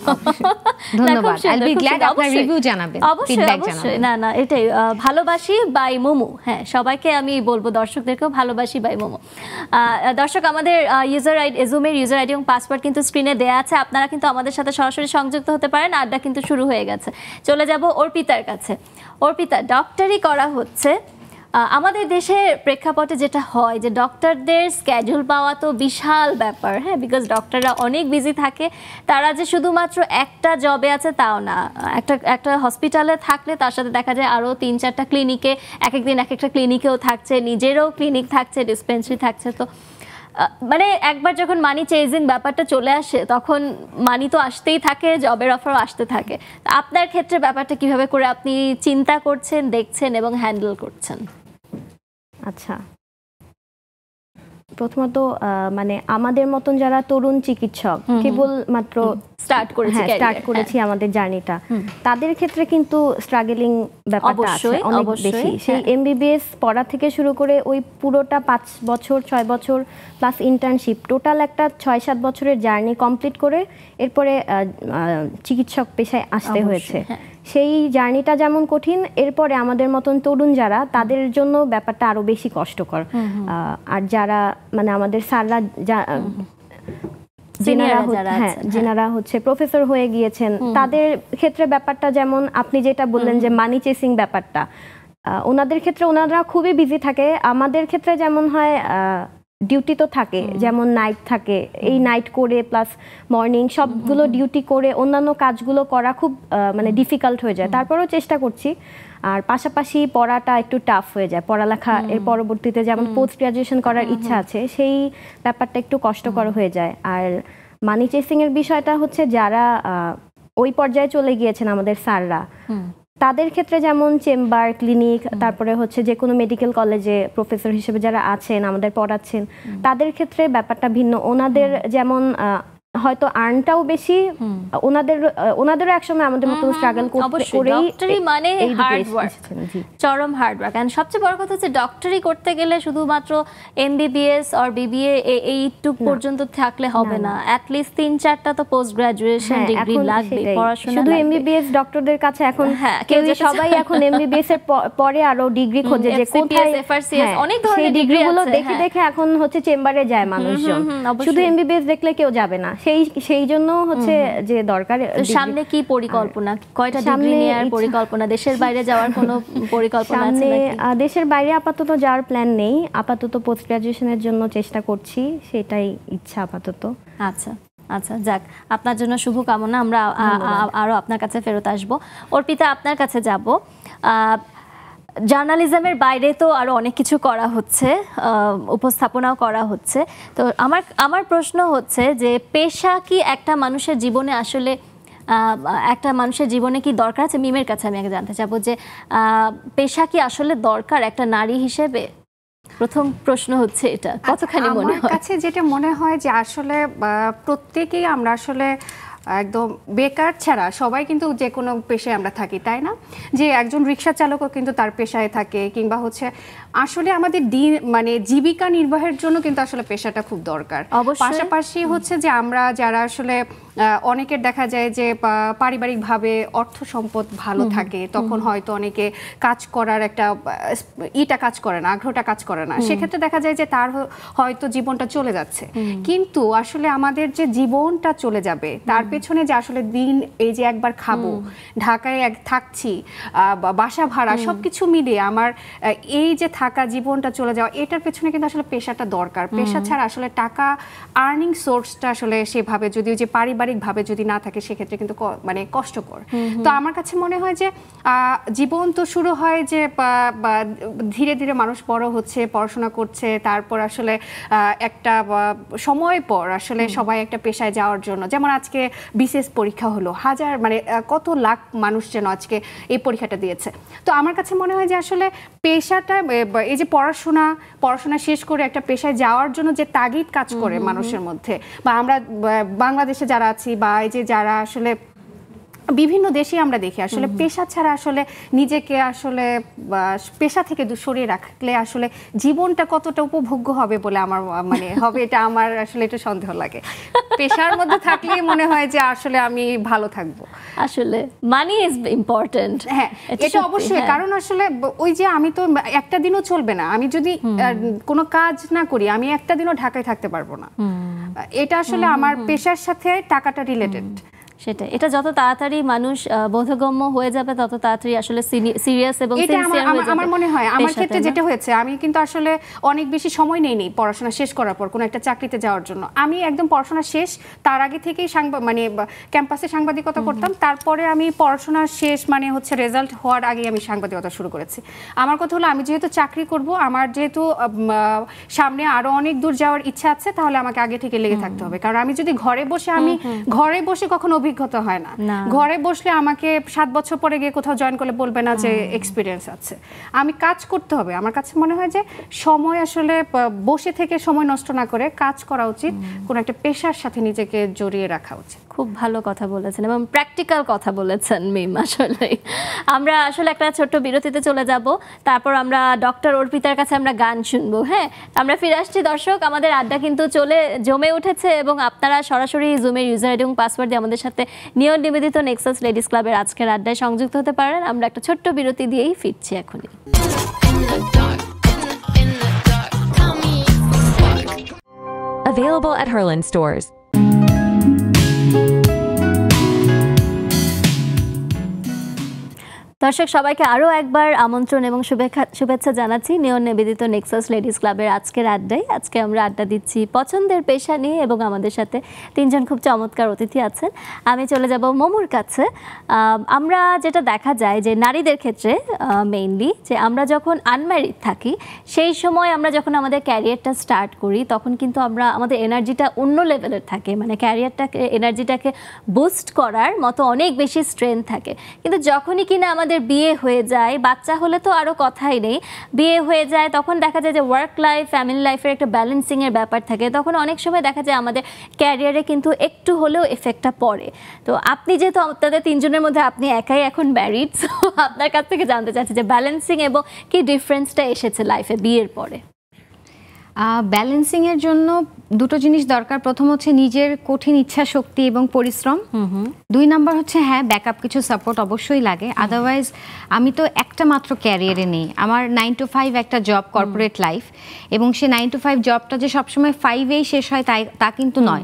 ধন্যবাদ আই বি গ্ল্যাড আপনার রিভিউ জানাবেন ফিডব্যাক জানাবেন না না এটাই ভালোবাসি বাই মোমো হ্যাঁ সবাইকে আমি বলবো দর্শকদেরকেও ভালোবাসি বাই মোমো দর্শক আমাদের ইউজার আইডি এজুমের ইউজার আইডি এবং পাসওয়ার্ড কিন্তু স্ক্রিনে দেয়া আছে আপনারা কিন্তু আমাদের সাথে সরাসরি সংযুক্ত হতে পারেন আড্ডা কিন্তু শুরু হয়ে গেছে চলে যাব অর্পিতার কাছে অর্পিতা ডক্টরি করা হচ্ছে আমাদের দেশের প্রেক্ষাপটে যেটা হয় যে ডক্টরদের স্ক্যাজুল পাওয়া তো বিশাল ব্যাপার হ্যাঁ বিকজ ডক্টররা অনেক বিজি থাকে তারা যে শুধুমাত্র একটা জবে আছে তাও না একটা একটা হসপিটালে থাকলে তার সাথে দেখা যায় আরও তিন চারটা ক্লিনিকে এক একদিন এক একটা ক্লিনিকেও থাকছে নিজেরও ক্লিনিক থাকছে ডিসপেন্সারি থাকছে তো মানে একবার যখন মানি চেজিং ব্যাপারটা চলে আসে তখন মানি তো আসতেই থাকে জবের অফারও আসতে থাকে আপনার ক্ষেত্রে ব্যাপারটা কিভাবে করে আপনি চিন্তা করছেন দেখছেন এবং হ্যান্ডেল করছেন আচ্ছা প্রথমত মানে আমাদের মতন যারা তরুণ চিকিৎসক কেবল মাত্র স্টার্ট হ্যাঁ, করেছি স্টার্ট হ্যাঁ। করেছি আমাদের জার্নিটা তাদের ক্ষেত্রে কিন্তু স্ট্রাগলিং ব্যাপারটা আছে অনেক বেশি হ্যাঁ। সেই এমবিবিএস পড়া থেকে শুরু করে ওই পুরোটা পাঁচ বছর ছয় বছর প্লাস ইন্টার্নশিপ টোটাল একটা ছয় সাত বছরের জার্নি কমপ্লিট করে এরপরে চিকিৎসক পেশায় আসতে হয়েছে সেই জার্নিটা যেমন কঠিন এরপরে আমাদের মতন তরুণ যারা তাদের জন্য ব্যাপারটা আরো বেশি কষ্টকর আর যারা মানে আমাদের স্যাররা হ্যাঁ, হ্যাঁ। যেনারা হচ্ছে প্রফেসর হয়ে গিয়েছেন তাদের ক্ষেত্রে ব্যাপারটা যেমন আপনি যেটা বললেন যে মানি চেসিং ব্যাপারটা ওনাদের ক্ষেত্রে ওনারা খুবই বিজি থাকে আমাদের ক্ষেত্রে যেমন হয় ডিউটি তো থাকে যেমন নাইট থাকে এই নাইট করে প্লাস মর্নিং সবগুলো ডিউটি করে অন্যান্য কাজগুলো করা খুব মানে ডিফিকাল্ট হয়ে যায় তারপরেও চেষ্টা করছি আর পাশাপাশি পড়াটা একটু টাফ হয়ে যায় পড়ালেখা এর পরবর্তীতে যেমন পোস্ট গ্রাজুয়েশন করার ইচ্ছা আছে সেই ব্যাপারটা একটু কষ্টকর হয়ে যায় আর মানি চেসিং এর বিষয়টা হচ্ছে যারা ওই পর্যায়ে চলে গিয়েছেন আমাদের স্যাররা তাদের ক্ষেত্রে যেমন চেম্বার ক্লিনিক তারপরে হচ্ছে যে কোনো মেডিকেল কলেজে প্রফেসর হিসেবে যারা আছেন আমাদের পড়াচ্ছেন তাদের ক্ষেত্রে ব্যাপারটা ভিন্ন ওনাদের যেমন হয়তো আর্নটাও বেশি ওনাদের ওনাদেরও একসময় আমাদের মতো স্ট্রাগল করতে করেই ডক্টরি মানে হার্ড চরম হার্ডওয়ার্ক এন্ড সবচেয়ে বড় কথা হচ্ছে ডক্টরি করতে গেলে শুধুমাত্র এমবিবিএস আর বিবিএ এইটুক পর্যন্ত থাকলে হবে না অ্যাট তিন চারটা তো পোস্ট গ্রাজুয়েশন ডিগ্রি লাগবে পড়াশোনা শুধু এমবিবিএস ডক্টরদের কাছে এখন হ্যাঁ, কেউ সবাই এখন এমবিবিএস এর পরে আরো ডিগ্রি খোঁজে যে কোথায় এফআরসিএস হ্যাঁ, অনেক ধরনের ডিগ্রি গুলো দেখে হ্যাঁ। দেখে এখন হচ্ছে চেম্বারে যায় মানুষজন শুধু এমবিবিএস দেখলে কেউ যাবে না সেই সেই জন্য হচ্ছে যে দরকার সামনে কি পরিকল্পনা কয়টা ডিগ্রি নেওয়ার পরিকল্পনা দেশের বাইরে যাওয়ার কোনো পরিকল্পনা আছে দেশের বাইরে আপাতত যাওয়ার প্ল্যান নেই আপাতত পোস্ট গ্রাজুয়েশনের জন্য চেষ্টা করছি সেটাই ইচ্ছা আপাতত আচ্ছা আচ্ছা যাক আপনার জন্য শুভকামনা আমরা আরও আপনার কাছে ফেরত আসবো অর্পিতা আপনার কাছে যাব জার্নালিজমের বাইরে তো আরো অনেক কিছু করা হচ্ছে উপস্থাপনাও করা হচ্ছে তো আমার আমার প্রশ্ন হচ্ছে যে পেশা কি একটা মানুষের জীবনে আসলে একটা মানুষের জীবনে কি দরকার আছে মিমের কাছে আমি আগে জানতে চাবো যে পেশা কি আসলে দরকার একটা নারী হিসেবে প্রথম প্রশ্ন হচ্ছে এটা আচ্ছা, কতখানি মনে হয় কাছে যেটা মনে হয় যে আসলে প্রত্যেকেই আমরা আসলে একদম বেকার ছাড়া সবাই কিন্তু যে কোনো পেশায় আমরা থাকি তাই না যে একজন রিক্সা চালকও কিন্তু তার পেশায় থাকে কিংবা হচ্ছে আসলে আমাদের দিন মানে জীবিকা নির্বাহের জন্য কিন্তু আসলে পেশাটা খুব দরকার পাশাপাশি হচ্ছে যে আমরা যারা আসলে অনেকের দেখা যায় যে পারিবারিকভাবে অর্থ সম্পদ ভালো থাকে তখন হয়তো অনেকে কাজ করার একটা ইটা কাজ করে না আগ্রহটা কাজ করে না সেক্ষেত্রে দেখা যায় যে তার হয়তো জীবনটা চলে যাচ্ছে কিন্তু আসলে আমাদের যে জীবনটা চলে যাবে তার পেছনে যে আসলে দিন এই যে একবার খাবো ঢাকায় এক থাকছি বাসা ভাড়া সবকিছু মিলিয়ে আমার এই যে থাকা জীবনটা চলে যাওয়া এটার পেছনে কিন্তু আসলে পেশাটা দরকার পেশা ছাড়া আসলে টাকা আর্নিং সোর্সটা আসলে সেভাবে যদি যে পারিবারিক পারিবারিকভাবে যদি না থাকে সেক্ষেত্রে কিন্তু মানে কষ্টকর তো আমার কাছে মনে হয় যে জীবন তো শুরু হয় যে ধীরে ধীরে মানুষ বড় হচ্ছে পড়াশোনা করছে তারপর আসলে একটা সময় পর আসলে সবাই একটা পেশায় যাওয়ার জন্য যেমন আজকে বিশেষ পরীক্ষা হলো হাজার মানে কত লাখ মানুষ যেন আজকে এই পরীক্ষাটা দিয়েছে তো আমার কাছে মনে হয় যে আসলে পেশাটা এই যে পড়াশোনা পড়াশোনা শেষ করে একটা পেশায় যাওয়ার জন্য যে তাগিদ কাজ করে মানুষের মধ্যে বা আমরা বাংলাদেশে যারা আছি বা এই যে যারা আসলে বিভিন্ন দেশে আমরা দেখি আসলে পেশা ছাড়া আসলে নিজেকে আসলে পেশা থেকে সরিয়ে রাখলে আসলে জীবনটা কতটা উপভোগ্য হবে বলে আমার মানে হবে এটা আমার আসলে একটু সন্দেহ লাগে পেশার মধ্যে থাকলেই মনে হয় যে আসলে আমি ভালো থাকব আসলে মানি ইজ ইম্পর্টেন্ট হ্যাঁ এটা অবশ্যই হ্যাঁ। কারণ আসলে ওই যে আমি তো একটা দিনও চলবে না আমি যদি কোনো কাজ না করি আমি একটা দিনও ঢাকায় থাকতে পারবো না এটা আসলে আমার পেশার সাথে টাকাটা রিলেটেড সেটা এটা যত তাড়াতাড়ি মানুষ বোধগম্য হয়ে যাবে তত তাড়াতাড়ি আসলে সিরিয়াস এবং আমার মনে হয় আমার ক্ষেত্রে যেটা হয়েছে আমি কিন্তু আসলে অনেক বেশি সময় নেই নেই পড়াশোনা শেষ করার পর কোনো একটা চাকরিতে যাওয়ার জন্য আমি একদম পড়াশোনা শেষ তার আগে থেকেই সাংবাদ মানে ক্যাম্পাসে সাংবাদিকতা করতাম তারপরে আমি পড়াশোনা শেষ মানে হচ্ছে রেজাল্ট হওয়ার আগে আমি সাংবাদিকতা শুরু করেছি আমার কথা হলো আমি যেহেতু চাকরি করব আমার যেহেতু সামনে আরো অনেক দূর যাওয়ার ইচ্ছা আছে তাহলে আমাকে আগে থেকে লেগে থাকতে হবে কারণ আমি যদি ঘরে বসে আমি ঘরে বসে কখনো অভিজ্ঞতা হয় না ঘরে বসলে আমাকে সাত বছর পরে গিয়ে কোথাও জয়েন করলে বলবে না যে এক্সপিরিয়েন্স আছে আমি কাজ করতে হবে আমার কাছে মনে হয় যে সময় আসলে বসে থেকে সময় নষ্ট না করে কাজ করা উচিত কোনো একটা পেশার সাথে নিজেকে জড়িয়ে রাখা উচিত খুব ভালো কথা বলেছেন এবং প্র্যাকটিক্যাল কথা বলেছেন মিম আসলে আমরা আসলে একটা ছোট্ট বিরতিতে চলে যাব তারপর আমরা ডক্টর অর্পিতার কাছে আমরা গান শুনবো হ্যাঁ আমরা ফিরে আসছি দর্শক আমাদের আড্ডা কিন্তু চলে জমে উঠেছে এবং আপনারা সরাসরি জুমের ইউজার এবং পাসওয়ার্ড দিয়ে আমাদের সাথে নিয়ম নিবেদিত নেক্সাস লেডিস ক্লাবের আজকের আড্ডায় সংযুক্ত হতে পারেন আমরা একটা ছোট্ট বিরতি দিয়েই ফিরছি এখনই Available at Herland stores. দর্শক সবাইকে আরও একবার আমন্ত্রণ এবং শুভেচ্ছা শুভেচ্ছা জানাচ্ছি নিয়ন নিবেদিত নেক্সাস লেডিস ক্লাবের আজকের আড্ডায় আজকে আমরা আড্ডা দিচ্ছি পছন্দের পেশা নিয়ে এবং আমাদের সাথে তিনজন খুব চমৎকার অতিথি আছেন আমি চলে যাব মমুর কাছে আমরা যেটা দেখা যায় যে নারীদের ক্ষেত্রে মেইনলি যে আমরা যখন আনম্যারিড থাকি সেই সময় আমরা যখন আমাদের ক্যারিয়ারটা স্টার্ট করি তখন কিন্তু আমরা আমাদের এনার্জিটা অন্য লেভেলের থাকে মানে ক্যারিয়ারটাকে এনার্জিটাকে বুস্ট করার মতো অনেক বেশি স্ট্রেন থাকে কিন্তু যখনই কিনা আমাদের যাদের বিয়ে হয়ে যায় বাচ্চা হলে তো আরও কথাই নেই বিয়ে হয়ে যায় তখন দেখা যায় যে ওয়ার্ক লাইফ ফ্যামিলি লাইফের একটা ব্যালেন্সিংয়ের ব্যাপার থাকে তখন অনেক সময় দেখা যায় আমাদের ক্যারিয়ারে কিন্তু একটু হলেও এফেক্টটা পড়ে তো আপনি যেহেতু আপনাদের তিনজনের মধ্যে আপনি একাই এখন ম্যারিড সো আপনার কাছ থেকে জানতে চাচ্ছি যে ব্যালেন্সিং এবং কি ডিফারেন্সটা এসেছে লাইফে বিয়ের পরে ব্যালেন্সিংয়ের জন্য দুটো জিনিস দরকার প্রথম হচ্ছে নিজের কঠিন ইচ্ছা শক্তি এবং পরিশ্রম দুই নাম্বার হচ্ছে হ্যাঁ ব্যাকআপ কিছু সাপোর্ট অবশ্যই লাগে আদারওয়াইজ আমি তো একটা মাত্র ক্যারিয়ারে নেই আমার নাইন টু ফাইভ একটা জব কর্পোরেট লাইফ এবং সে নাইন টু ফাইভ জবটা যে সবসময় ফাইভেই শেষ হয় তাই তা কিন্তু নয়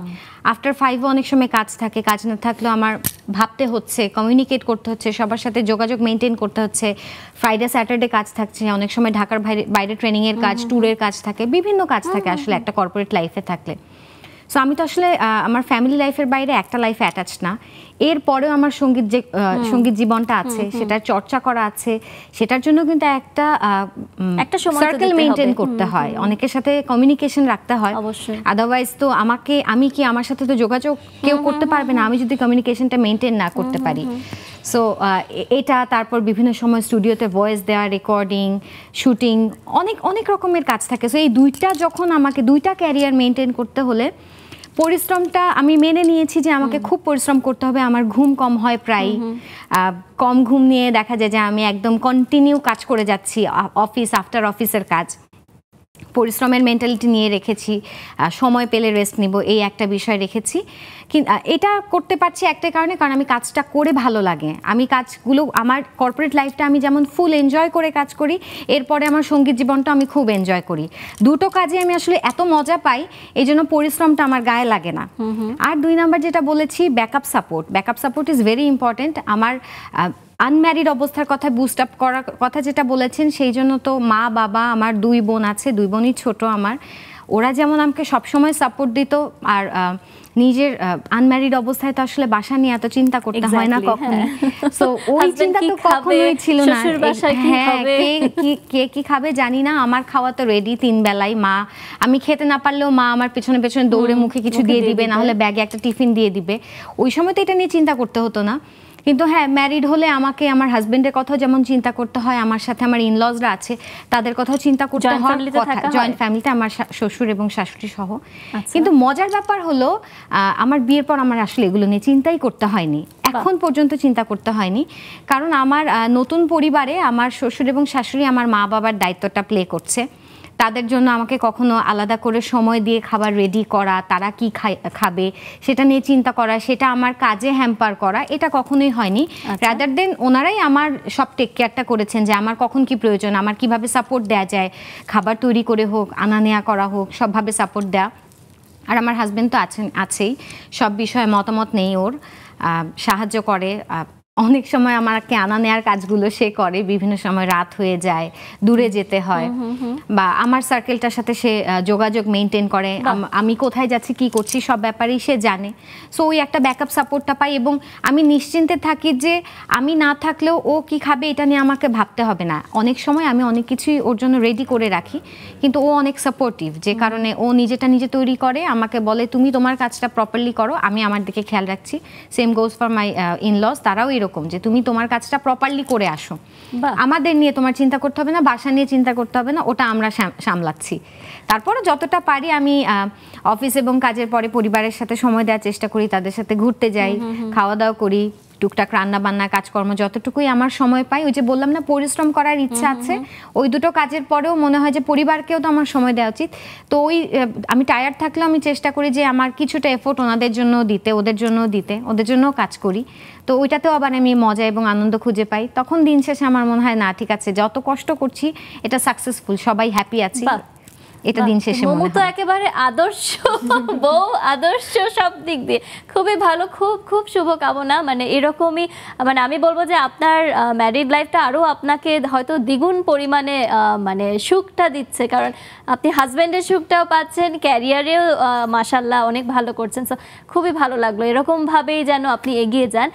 আফটার ফাইভও অনেক সময় কাজ থাকে কাজ না থাকলেও আমার ভাবতে হচ্ছে কমিউনিকেট করতে হচ্ছে সবার সাথে যোগাযোগ মেনটেন করতে হচ্ছে ফ্রাইডে স্যাটারডে কাজ থাকছে অনেক সময় ঢাকার বাইরে ট্রেনিংয়ের কাজ ট্যুরের কাজ থাকে বিভিন্ন কাজ থাকে আসলে একটা কর্পোরেট লাইফে থাকলে সো আমি তো আসলে আমার ফ্যামিলি লাইফের বাইরে একটা লাইফে অ্যাটাচ না এরপরেও আমার সঙ্গীত যে সঙ্গীত জীবনটা আছে সেটা চর্চা করা আছে সেটার জন্য কিন্তু একটা একটা সার্কেল মেনটেন করতে হয় অনেকের সাথে কমিউনিকেশন রাখতে হয় আদারওয়াইজ তো আমাকে আমি কি আমার সাথে তো যোগাযোগ কেউ করতে পারবে না আমি যদি কমিউনিকেশনটা মেনটেন না করতে পারি সো এটা তারপর বিভিন্ন সময় স্টুডিওতে ভয়েস দেওয়া রেকর্ডিং শুটিং অনেক অনেক রকমের কাজ থাকে সো এই দুইটা যখন আমাকে দুইটা ক্যারিয়ার মেনটেন করতে হলে পরিশ্রমটা আমি মেনে নিয়েছি যে আমাকে খুব পরিশ্রম করতে হবে আমার ঘুম কম হয় প্রায় কম ঘুম নিয়ে দেখা যায় যে আমি একদম কন্টিনিউ কাজ করে যাচ্ছি অফিস আফটার অফিসের কাজ পরিশ্রমের মেন্টালিটি নিয়ে রেখেছি সময় পেলে রেস্ট নিব এই একটা বিষয় রেখেছি এটা করতে পারছি একটা কারণে কারণ আমি কাজটা করে ভালো লাগে আমি কাজগুলো আমার কর্পোরেট লাইফটা আমি যেমন ফুল এনজয় করে কাজ করি এরপরে আমার সঙ্গীত জীবনটা আমি খুব এনজয় করি দুটো কাজে আমি আসলে এত মজা পাই এই জন্য পরিশ্রমটা আমার গায়ে লাগে না আর দুই নাম্বার যেটা বলেছি backup support backup support is very important আমার আনম্যারিড অবস্থার কথা বুস্ট আপ করার কথা যেটা বলেছেন সেই জন্য তো মা বাবা আমার দুই বোন আছে দুই বোনই ছোট আমার ওরা যেমন আমাকে সবসময় সাপোর্ট দিত আর নিজের আনম্যারিড অবস্থায় তো আসলে বাসা নিয়ে এত চিন্তা করতে হয় না হ্যাঁ। কখনো সো ওই চিন্তা তো কখনোই ছিল না হ্যাঁ কে কে কি খাবে জানি না আমার খাওয়া তো রেডি তিন বেলায় মা আমি খেতে না পারলেও মা আমার পেছনে পেছনে দৌড়ে মুখে কিছু দিয়ে দিবে না হলে ব্যাগে একটা টিফিন দিয়ে দিবে ওই সময় তো এটা নিয়ে চিন্তা করতে হতো না কিন্তু হ্যাঁ ম্যারিড হলে আমাকে আমার হাজব্যান্ডের কথাও যেমন চিন্তা করতে হয় আমার সাথে আমার ইনলজরা আছে তাদের কথাও চিন্তা করতে হয় জয়েন্ট ফ্যামিলিতে আমার শ্বশুর এবং শাশুড়ি সহ আচ্ছা। কিন্তু মজার ব্যাপার হলো আমার বিয়ের পর আমার আসলে এগুলো নিয়ে চিন্তাই করতে হয়নি এখন পর্যন্ত চিন্তা করতে হয়নি কারণ আমার নতুন পরিবারে আমার শ্বশুর এবং শাশুড়ি আমার মা বাবার দায়িত্বটা প্লে করছে তাদের জন্য আমাকে কখনো আলাদা করে সময় দিয়ে খাবার রেডি করা তারা কি খাবে সেটা নিয়ে চিন্তা করা সেটা আমার কাজে হ্যাম্পার করা এটা কখনোই হয়নি রাদার আচ্ছা। দেন ওনারাই আমার সব টেক কেয়ারটা করেছেন যে আমার কখন কি প্রয়োজন আমার কিভাবে সাপোর্ট দেওয়া যায় খাবার তৈরি করে হোক আনা নেয়া করা হোক সবভাবে সাপোর্ট দেয়া আর আমার হাজব্যান্ড তো আছেন আছেই সব বিষয়ে মতামত নেই ওর সাহায্য করে অনেক সময় আমাকে আনা নেয়ার কাজগুলো সে করে বিভিন্ন সময় রাত হয়ে যায় দূরে যেতে হয় বা আমার সার্কেলটার সাথে সে যোগাযোগ মেনটেন করে আমি কোথায় যাচ্ছি কি করছি সব ব্যাপারেই সে জানে সো ওই একটা ব্যাকআপ সাপোর্টটা পাই এবং আমি নিশ্চিন্তে থাকি যে আমি না থাকলেও ও কি খাবে এটা নিয়ে আমাকে ভাবতে হবে না অনেক সময় আমি অনেক কিছুই ওর জন্য রেডি করে রাখি কিন্তু ও অনেক সাপোর্টিভ যে কারণে ও নিজেটা নিজে তৈরি করে আমাকে বলে তুমি তোমার কাজটা প্রপারলি করো আমি আমার দিকে খেয়াল রাখছি same goes for my in laws তারাও এরকম যে তুমি তোমার কাজটা প্রপারলি করে আসো আমাদের নিয়ে তোমার চিন্তা করতে হবে না বাসা নিয়ে চিন্তা করতে হবে না ওটা আমরা সামলাচ্ছি তারপরে যতটা পারি আমি অফিস এবং কাজের পরে পরিবারের সাথে সময় দেওয়ার চেষ্টা করি তাদের সাথে ঘুরতে যাই খাওয়া দাওয়া করি টুকটাক রান্না বান্না কাজকর্ম যতটুকুই আমার সময় পাই ওই যে বললাম না পরিশ্রম করার ইচ্ছা আছে ওই দুটো কাজের পরেও মনে হয় যে পরিবারকেও তো আমার সময় দেওয়া উচিত তো ওই আমি টায়ার থাকলেও আমি চেষ্টা করি যে আমার কিছুটা এফোর্ট ওনাদের জন্য দিতে ওদের জন্য দিতে ওদের জন্য কাজ করি তো ওইটাতেও আবার আমি মজা এবং আনন্দ খুঁজে পাই তখন দিন শেষে আমার মনে হয় না ঠিক আছে যত কষ্ট করছি এটা সাকসেসফুল সবাই হ্যাপি আছে এটা দিন শেষে মনে তো একেবারে আদর্শ বউ আদর্শ সব দিক দিয়ে খুবই ভালো খুব খুব শুভকামনা মানে এরকমই মানে আমি বলবো যে আপনার ম্যারিড লাইফটা আরও আপনাকে হয়তো দ্বিগুণ পরিমাণে মানে সুখটা দিচ্ছে কারণ আপনি হাজব্যান্ডের সুখটাও পাচ্ছেন ক্যারিয়ারেও মাসাল্লাহ অনেক ভালো করছেন সো খুবই ভালো লাগলো এরকমভাবেই যেন আপনি এগিয়ে যান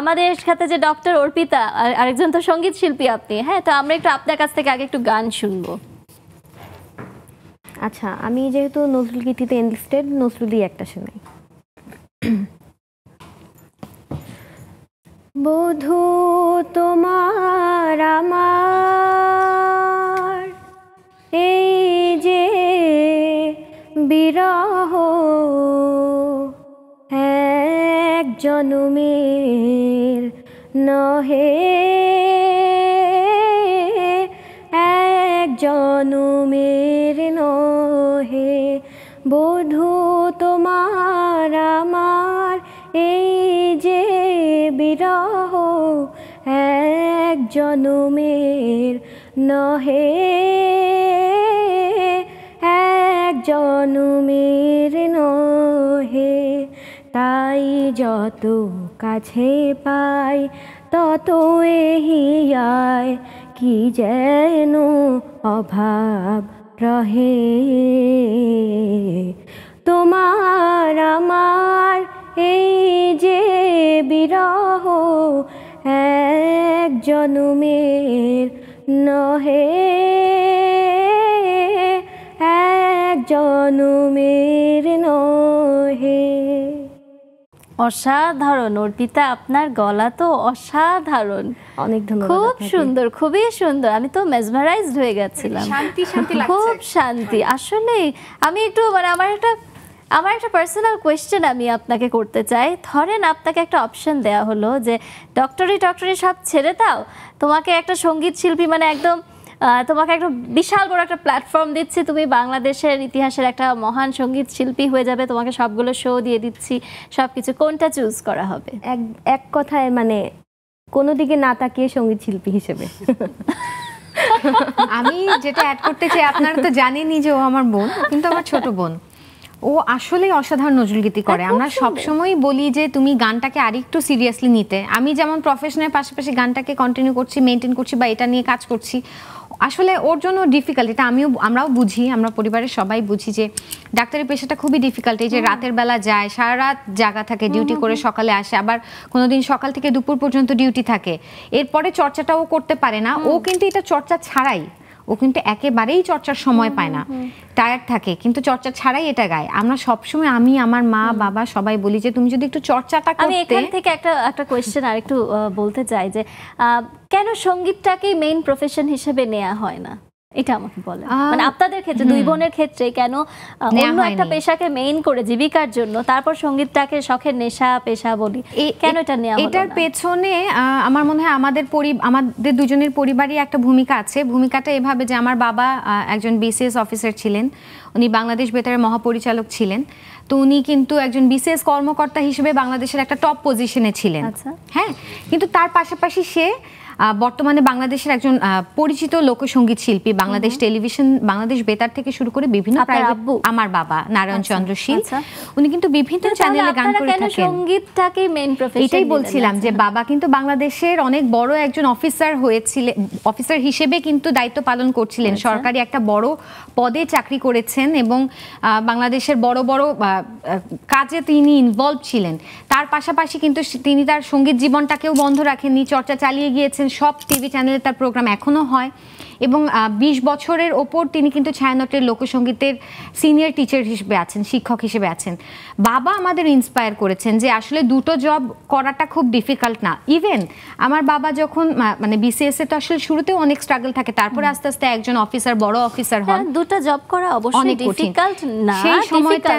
আমাদের সাথে যে ডক্টর অর্পিতা আরেকজন তো সঙ্গীত শিল্পী আপনি হ্যাঁ তো আমরা একটু আপনার কাছ থেকে আগে একটু গান শুনবো আচ্ছা আমি যেহেতু নজরুল গীতিতে এনলিস্টেড নজরুলই একটা শোনাই বধু তোমার আমার এই যে বিরহ এক জনমের নহে এক জনমের জনমের নহে এক জনমের নহে তাই যত কাছে পাই তত এহিয়ায় কি যেন অভাব রহে তোমার আমার এই যে বিরহ এক জনমের নহে এক জনমের নহে অসাধারণ অর্পিতা আপনার গলা তো অসাধারণ অনেক ধন্যবাদ খুব সুন্দর খুবই সুন্দর আমি তো মেসমারাইজড হয়ে গেছিলাম খুব শান্তি আসলে আমি একটু মানে আমার একটা আমার একটা পার্সোনাল কোয়েশ্চেন আমি আপনাকে করতে চাই ধরেন আপনাকে একটা অপশন দেয়া হলো যে ডক্টরি ডক্টরি সব ছেড়ে দাও তোমাকে একটা সঙ্গীত শিল্পী মানে একদম তোমাকে একটা বিশাল বড় একটা প্ল্যাটফর্ম দিচ্ছি তুমি বাংলাদেশের ইতিহাসের একটা মহান সঙ্গীত শিল্পী হয়ে যাবে তোমাকে সবগুলো শো দিয়ে দিচ্ছি সব কিছু কোনটা চুজ করা হবে এক এক কথায় মানে কোনো দিকে না তাকিয়ে সঙ্গীত শিল্পী হিসেবে আমি যেটা অ্যাড করতে চাই আপনারা তো জানেনই যে ও আমার বোন কিন্তু আমার ছোট বোন ও আসলে অসাধারণ নজরুলগীতি করে আমরা সবসময় বলি যে তুমি গানটাকে আরেকটু সিরিয়াসলি নিতে আমি যেমন প্রফেশনের পাশাপাশি গানটাকে কন্টিনিউ করছি মেনটেন করছি বা এটা নিয়ে কাজ করছি আসলে ওর জন্য ডিফিকাল্ট এটা আমিও আমরাও বুঝি আমরা পরিবারের সবাই বুঝি যে ডাক্তারের পেশাটা খুবই ডিফিকাল্ট এই যে রাতের বেলা যায় সারা রাত জায়গা থাকে ডিউটি করে সকালে আসে আবার কোনো দিন সকাল থেকে দুপুর পর্যন্ত ডিউটি থাকে এরপরে চর্চাটাও করতে পারে না ও কিন্তু এটা চর্চা ছাড়াই ও কিন্তু একেবারেই চর্চার সময় পায় না টায়ার্ড থাকে কিন্তু চর্চা ছাড়াই এটা গায় আমরা সবসময় আমি আমার মা বাবা সবাই বলি যে তুমি যদি একটু চর্চাটা আমি এখান থেকে একটা একটা কোয়েশ্চেন আর একটু বলতে চাই যে কেন সঙ্গীতটাকেই মেইন প্রফেশন হিসেবে নেওয়া হয় না এটা আমাকে বলে মানে আপনাদের ক্ষেত্রে দুই বোনের ক্ষেত্রে কেন অন্য একটা পেশাকে মেইন করে জীবিকার জন্য তারপর সঙ্গীতটাকে শখের নেশা পেশা বলি কেন এটা নেওয়া এটার পেছনে আমার মনে হয় আমাদের আমাদের দুজনের পরিবারই একটা ভূমিকা আছে ভূমিকাটা এভাবে যে আমার বাবা একজন বিসিএস অফিসার ছিলেন উনি বাংলাদেশ বেতারের মহাপরিচালক ছিলেন তো উনি কিন্তু একজন বিসিএস কর্মকর্তা হিসেবে বাংলাদেশের একটা টপ পজিশনে ছিলেন আচ্ছা। হ্যাঁ কিন্তু তার পাশাপাশি সে বর্তমানে বাংলাদেশের একজন পরিচিত লোকসঙ্গীত শিল্পী বাংলাদেশ টেলিভিশন বাংলাদেশ বেতার থেকে শুরু করে বিভিন্ন আমার বাবা নারায়ণ আচ্ছা, চন্দ্র শীল আচ্ছা। উনি কিন্তু বিভিন্ন চ্যানেলে গান করে থাকেন এটাই বলছিলাম যে আচ্ছা। বাবা কিন্তু বাংলাদেশের অনেক বড় একজন অফিসার হয়েছিলেন অফিসার হিসেবে কিন্তু দায়িত্ব পালন করছিলেন সরকারি একটা বড় পদে চাকরি করেছেন এবং বাংলাদেশের বড় বড় কাজে তিনি ইনভলভ ছিলেন তার পাশাপাশি কিন্তু তিনি তার সঙ্গীত জীবনটাকেও বন্ধ রাখেননি চর্চা চালিয়ে গিয়েছেন সব টিভি চ্যানেলে তার প্রোগ্রাম এখনও হয় এবং বিশ বছরের ওপর তিনি কিন্তু ছায়ানটের লোকসঙ্গীতের সিনিয়র টিচার হিসেবে আছেন শিক্ষক হিসেবে আছেন বাবা আমাদের ইন্সপায়ার করেছেন যে আসলে দুটো জব করাটা খুব ডিফিকাল্ট না ইভেন আমার বাবা যখন মানে বিসিএসে তো আসলে শুরুতেও অনেক স্ট্রাগল থাকে তারপরে আস্তে আস্তে একজন অফিসার বড় অফিসার হন দুটো জব করা অবশ্যই ডিফিকাল্ট না সেই সময়টা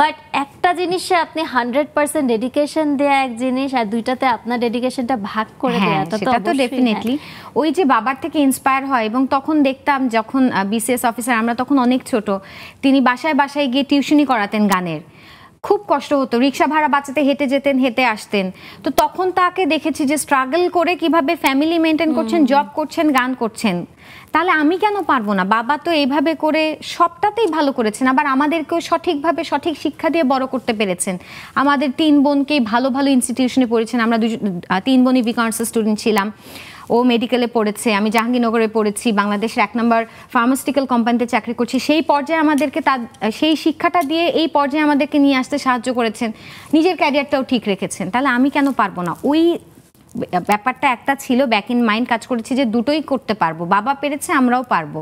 বাট একটা জিনিসে আপনি হান্ড্রেড পার্সেন্ট ডেডিকেশন দেয়া এক জিনিস আর দুইটাতে আপনার ডেডিকেশনটা ভাগ করে হ্যাঁ, দেওয়া তো ডেফিনেটলি হ্যাঁ। ওই যে বাবার থেকে ইন্সপায়ার হয় এবং তখন দেখতাম যখন বিসিএস অফিসার আমরা তখন অনেক ছোট তিনি বাসায় বাসায় গিয়ে টিউশনি করাতেন গানের খুব কষ্ট হতো রিক্সা ভাড়া বাঁচাতে হেঁটে যেতেন হেঁটে আসতেন তো তখন তাকে দেখেছি যে স্ট্রাগল করে কিভাবে ফ্যামিলি মেনটেন করছেন জব করছেন গান করছেন তাহলে আমি কেন পারবো না বাবা তো এইভাবে করে সবটাতেই ভালো করেছেন আবার আমাদেরকেও সঠিকভাবে সঠিক শিক্ষা দিয়ে বড় করতে পেরেছেন আমাদের তিন বোনকেই ভালো ভালো ইনস্টিটিউশনে পড়েছেন আমরা দুজন তিন বোনই বিকনসের স্টুডেন্ট ছিলাম ও মেডিকেলে পড়েছে আমি জাহাঙ্গীরনগরে পড়েছি বাংলাদেশের এক নম্বর ফার্মাসিউটিক্যাল কোম্পানিতে চাকরি করছি সেই পর্যায়ে আমাদেরকে তা সেই শিক্ষাটা দিয়ে এই পর্যায়ে আমাদেরকে নিয়ে আসতে সাহায্য করেছেন নিজের ক্যারিয়ারটাও ঠিক রেখেছেন তাহলে আমি কেন পারবো না ওই ব্যাপারটা একটা ছিল ব্যাক ইন মাইন্ড কাজ করেছি যে দুটোই করতে পারবো বাবা পেরেছে আমরাও পারবো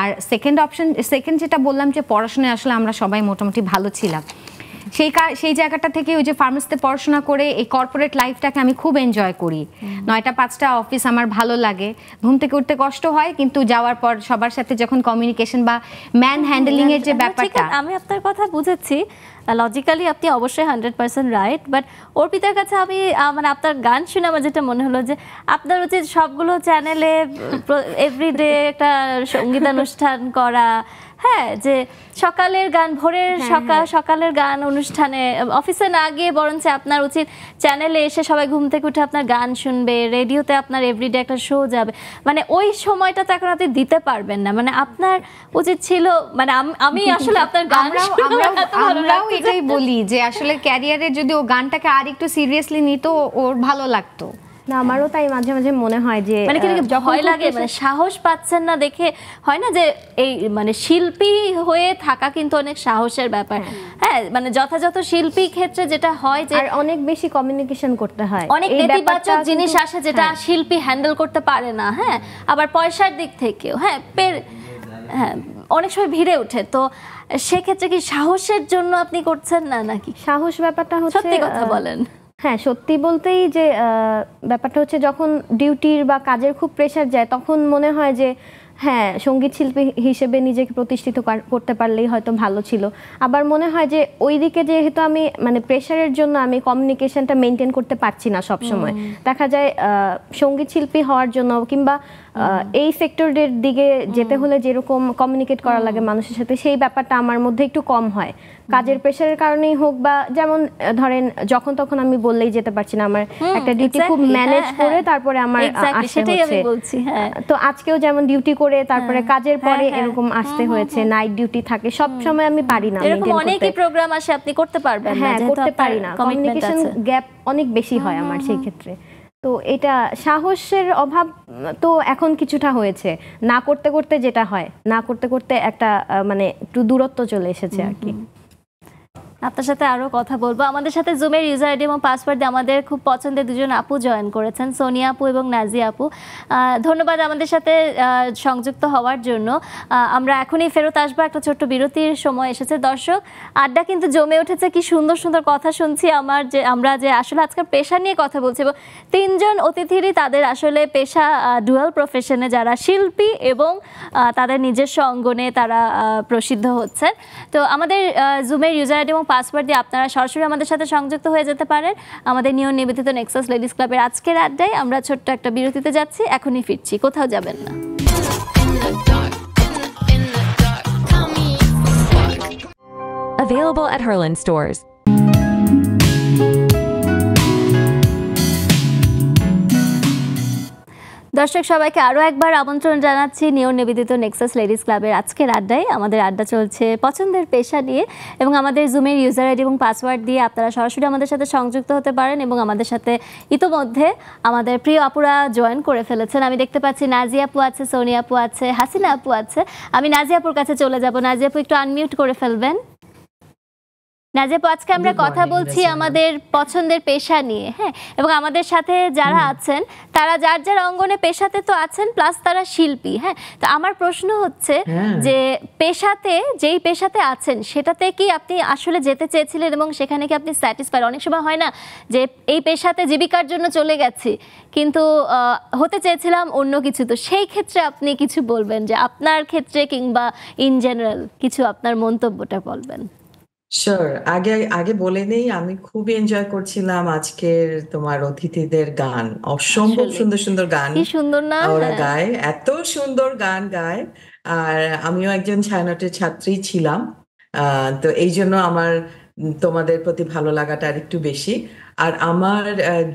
আর সেকেন্ড অপশন সেকেন্ড যেটা বললাম যে পড়াশোনায় আসলে আমরা সবাই মোটামুটি ভালো ছিলাম সেই সেই জায়গাটা থেকে ওই যে ফার্মেসিতে পড়াশোনা করে এই কর্পোরেট লাইফটাকে আমি খুব এনজয় করি নয়টা পাঁচটা অফিস আমার ভালো লাগে ঘুম থেকে উঠতে কষ্ট হয় কিন্তু যাওয়ার পর সবার সাথে যখন কমিউনিকেশন বা ম্যান হ্যান্ডেলিং এর যে ব্যাপারটা আমি আপনার কথা বুঝেছি লজিক্যালি আপনি অবশ্যই হান্ড্রেড পার্সেন্ট রাইট বাট অর্পিতার কাছে আমি মানে আপনার গান শুনে আমার যেটা মনে হলো যে আপনার হচ্ছে সবগুলো চ্যানেলে এভরিডে একটা সঙ্গীতানুষ্ঠান করা হ্যাঁ যে সকালের গান ভোরের হ্যাঁ, সকাল হ্যাঁ। সকালের গান অনুষ্ঠানে অফিসে না গিয়ে বরঞ্চ আপনার উচিত চ্যানেলে এসে সবাই ঘুম থেকে উঠে আপনার গান শুনবে রেডিওতে আপনার এভরিডে একটা শো যাবে মানে ওই সময়টা তো এখন আপনি দিতে পারবেন না মানে আপনার উচিত ছিল মানে আমি আসলে আপনার গান আমরাও এটাই বলি যে আসলে ক্যারিয়ারে যদি ও গানটাকে আর একটু সিরিয়াসলি নিত ওর ভালো লাগতো না আমারও তাই মাঝে মাঝে মনে হয় যে মানে কি ভয় লাগে মানে সাহস পাচ্ছেন না দেখে হয় না যে এই মানে শিল্পী হয়ে থাকা কিন্তু অনেক সাহসের ব্যাপার হ্যাঁ, হ্যাঁ মানে যথাযথ শিল্পী ক্ষেত্রে যেটা হয় যে অনেক বেশি কমিউনিকেশন করতে হয় অনেক নেতিবাচক জিনিস আসে যেটা হ্যাঁ। শিল্পী হ্যান্ডেল করতে পারে না হ্যাঁ আবার পয়সার দিক থেকেও হ্যাঁ হ্যাঁ অনেক সময় ভিড়ে ওঠে তো সেক্ষেত্রে কি সাহসের জন্য আপনি করছেন না নাকি সাহস ব্যাপারটা হচ্ছে সত্যি কথা বলেন হ্যাঁ সত্যি বলতেই যে ব্যাপারটা হচ্ছে যখন ডিউটির বা কাজের খুব প্রেশার যায় তখন মনে হয় যে হ্যাঁ সঙ্গীত শিল্পী হিসেবে নিজেকে প্রতিষ্ঠিত করতে পারলেই হয়তো ভালো ছিল আবার মনে হয় যে ওই দিকে যেহেতু আমি মানে প্রেশারের জন্য আমি কমিউনিকেশনটা মেনটেন করতে পারছি না সব সময় দেখা যায় সঙ্গীত শিল্পী হওয়ার জন্য কিংবা এই সেক্টরের দিকে যেতে হলে যেরকম কমিউনিকেট করা লাগে মানুষের সাথে সেই ব্যাপারটা আমার মধ্যে একটু কম হয় কাজের প্রেশারের কারণেই হোক বা যেমন ধরেন যখন তখন আমি বললেই যেতে পারছি না আমার একটা ডিউটি খুব ম্যানেজ করে হ্যাঁ, তারপরে আমার আসতে হচ্ছে হ্যাঁ। তো আজকেও যেমন ডিউটি করে তারপরে হ্যাঁ, কাজের পরে এরকম আসতে হয়েছে নাইট ডিউটি থাকে সব সময় আমি পারি না এরকম অনেকই প্রোগ্রাম আসে আপনি করতে পারবেন হ্যাঁ করতে পারি না কমিউনিকেশন গ্যাপ অনেক বেশি হয় আমার সেই ক্ষেত্রে তো এটা সাহসের অভাব তো এখন কিছুটা হয়েছে না করতে করতে যেটা হয় না করতে করতে একটা মানে একটু দূরত্ব চলে এসেছে আর কি আপনার সাথে আরও কথা বলবো আমাদের সাথে জুমের ইউজার আইডি এবং পাসওয়ার্ড দিয়ে আমাদের খুব পছন্দের দুজন আপু জয়েন করেছেন সোনিয়া আপু এবং নাজি আপু ধন্যবাদ আমাদের সাথে সংযুক্ত হওয়ার জন্য আমরা এখনই ফেরত আসবো একটা ছোট্ট বিরতির সময় এসেছে দর্শক আড্ডা কিন্তু জমে উঠেছে কি সুন্দর সুন্দর কথা শুনছি আমার যে আমরা যে আসলে আজকাল পেশা নিয়ে কথা বলছি এবং তিনজন অতিথিরই তাদের আসলে পেশা ডুয়াল প্রফেশনে যারা শিল্পী এবং তাদের নিজস্ব অঙ্গনে তারা প্রসিদ্ধ হচ্ছেন তো আমাদের জুমের ইউজার আইডি এবং পাসওয়ার্ড দিয়ে আপনারা সরাসরি আমাদের সাথে সংযুক্ত হয়ে যেতে পারেন আমাদের নিয়ম নিবেদিত নেক্সাস লেডিস ক্লাবের আজকের আড্ডায় আমরা ছোট্ট একটা বিরতিতে যাচ্ছি এখনই ফিরছি কোথাও যাবেন না Available at Herland stores. দর্শক সবাইকে আরও একবার আমন্ত্রণ জানাচ্ছি নিউ নিবেদিত নেক্সাস লেডিস ক্লাবের আজকের আড্ডায় আমাদের আড্ডা চলছে পছন্দের পেশা নিয়ে এবং আমাদের জুমের ইউজার আইডি এবং পাসওয়ার্ড দিয়ে আপনারা সরাসরি আমাদের সাথে সংযুক্ত হতে পারেন এবং আমাদের সাথে ইতোমধ্যে আমাদের প্রিয় আপুরা জয়েন করে ফেলেছেন আমি দেখতে পাচ্ছি নাজিয়া আপু আছে সোনিয়া আপু আছে হাসিনা আপু আছে আমি নাজিয়া আপুর কাছে চলে যাব নাজিয়া আপু একটু আনমিউট করে ফেলবেন নাজেব আজকে আমরা কথা বলছি আমাদের পছন্দের পেশা নিয়ে হ্যাঁ এবং আমাদের সাথে যারা আছেন তারা যার যার অঙ্গনে পেশাতে তো আছেন প্লাস তারা শিল্পী হ্যাঁ তো আমার প্রশ্ন হচ্ছে হ্যাঁ। যে পেশাতে যেই পেশাতে আছেন সেটাতে কি আপনি আসলে যেতে চেয়েছিলেন এবং সেখানে কি আপনি স্যাটিসফাইড অনেক সময় হয় না যে এই পেশাতে জীবিকার জন্য চলে গেছি কিন্তু হতে চেয়েছিলাম অন্য কিছু তো সেই ক্ষেত্রে আপনি কিছু বলবেন যে আপনার ক্ষেত্রে কিংবা ইন জেনারেল কিছু আপনার মন্তব্যটা বলবেন শিওর আগে আগে বলে নেই আমি খুবই এনজয় করছিলাম আজকের তোমার অতিথিদের গান অসম্ভব সুন্দর সুন্দর গান কি সুন্দর না ওরা হ্যাঁ। গায় এত সুন্দর গান গায় আর আমিও একজন ছায়ানটের ছাত্রী ছিলাম তো এই জন্য আমার তোমাদের প্রতি ভালো লাগাটা আর একটু বেশি আর আমার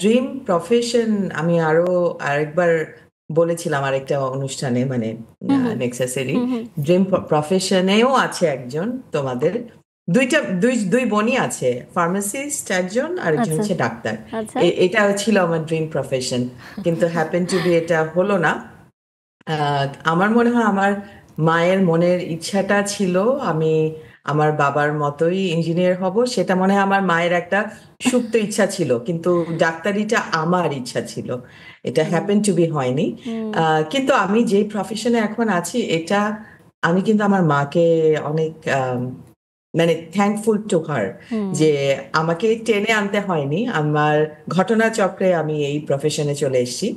ড্রিম প্রফেশন আমি আরো আরেকবার বলেছিলাম আরেকটা অনুষ্ঠানে মানে নেক্সাসেরি ড্রিম প্রফেশনেও আছে একজন তোমাদের দুইটা দুই দুই বোনই আছে ফার্মাসিস্ট একজন আর একজন আচ্ছা। হচ্ছে ডাক্তার আচ্ছা। এটা ছিল আমার ড্রিম প্রফেশন কিন্তু হ্যাপেন টু বি এটা হলো না আমার মনে হয় আমার মায়ের মনের ইচ্ছাটা ছিল আমি আমার বাবার মতোই ইঞ্জিনিয়ার হব সেটা মনে হয় আমার মায়ের একটা সুপ্ত ইচ্ছা ছিল কিন্তু ডাক্তারিটা আমার ইচ্ছা ছিল এটা হ্যাপেন টু বি হয়নি কিন্তু আমি যে প্রফেশনে এখন আছি এটা আমি কিন্তু আমার মাকে অনেক মানে থ্যাংকফুল টু হার যে আমাকে টেনে আনতে হয়নি আমার ঘটনা চক্রে আমি এই প্রফেশনে চলে এসেছি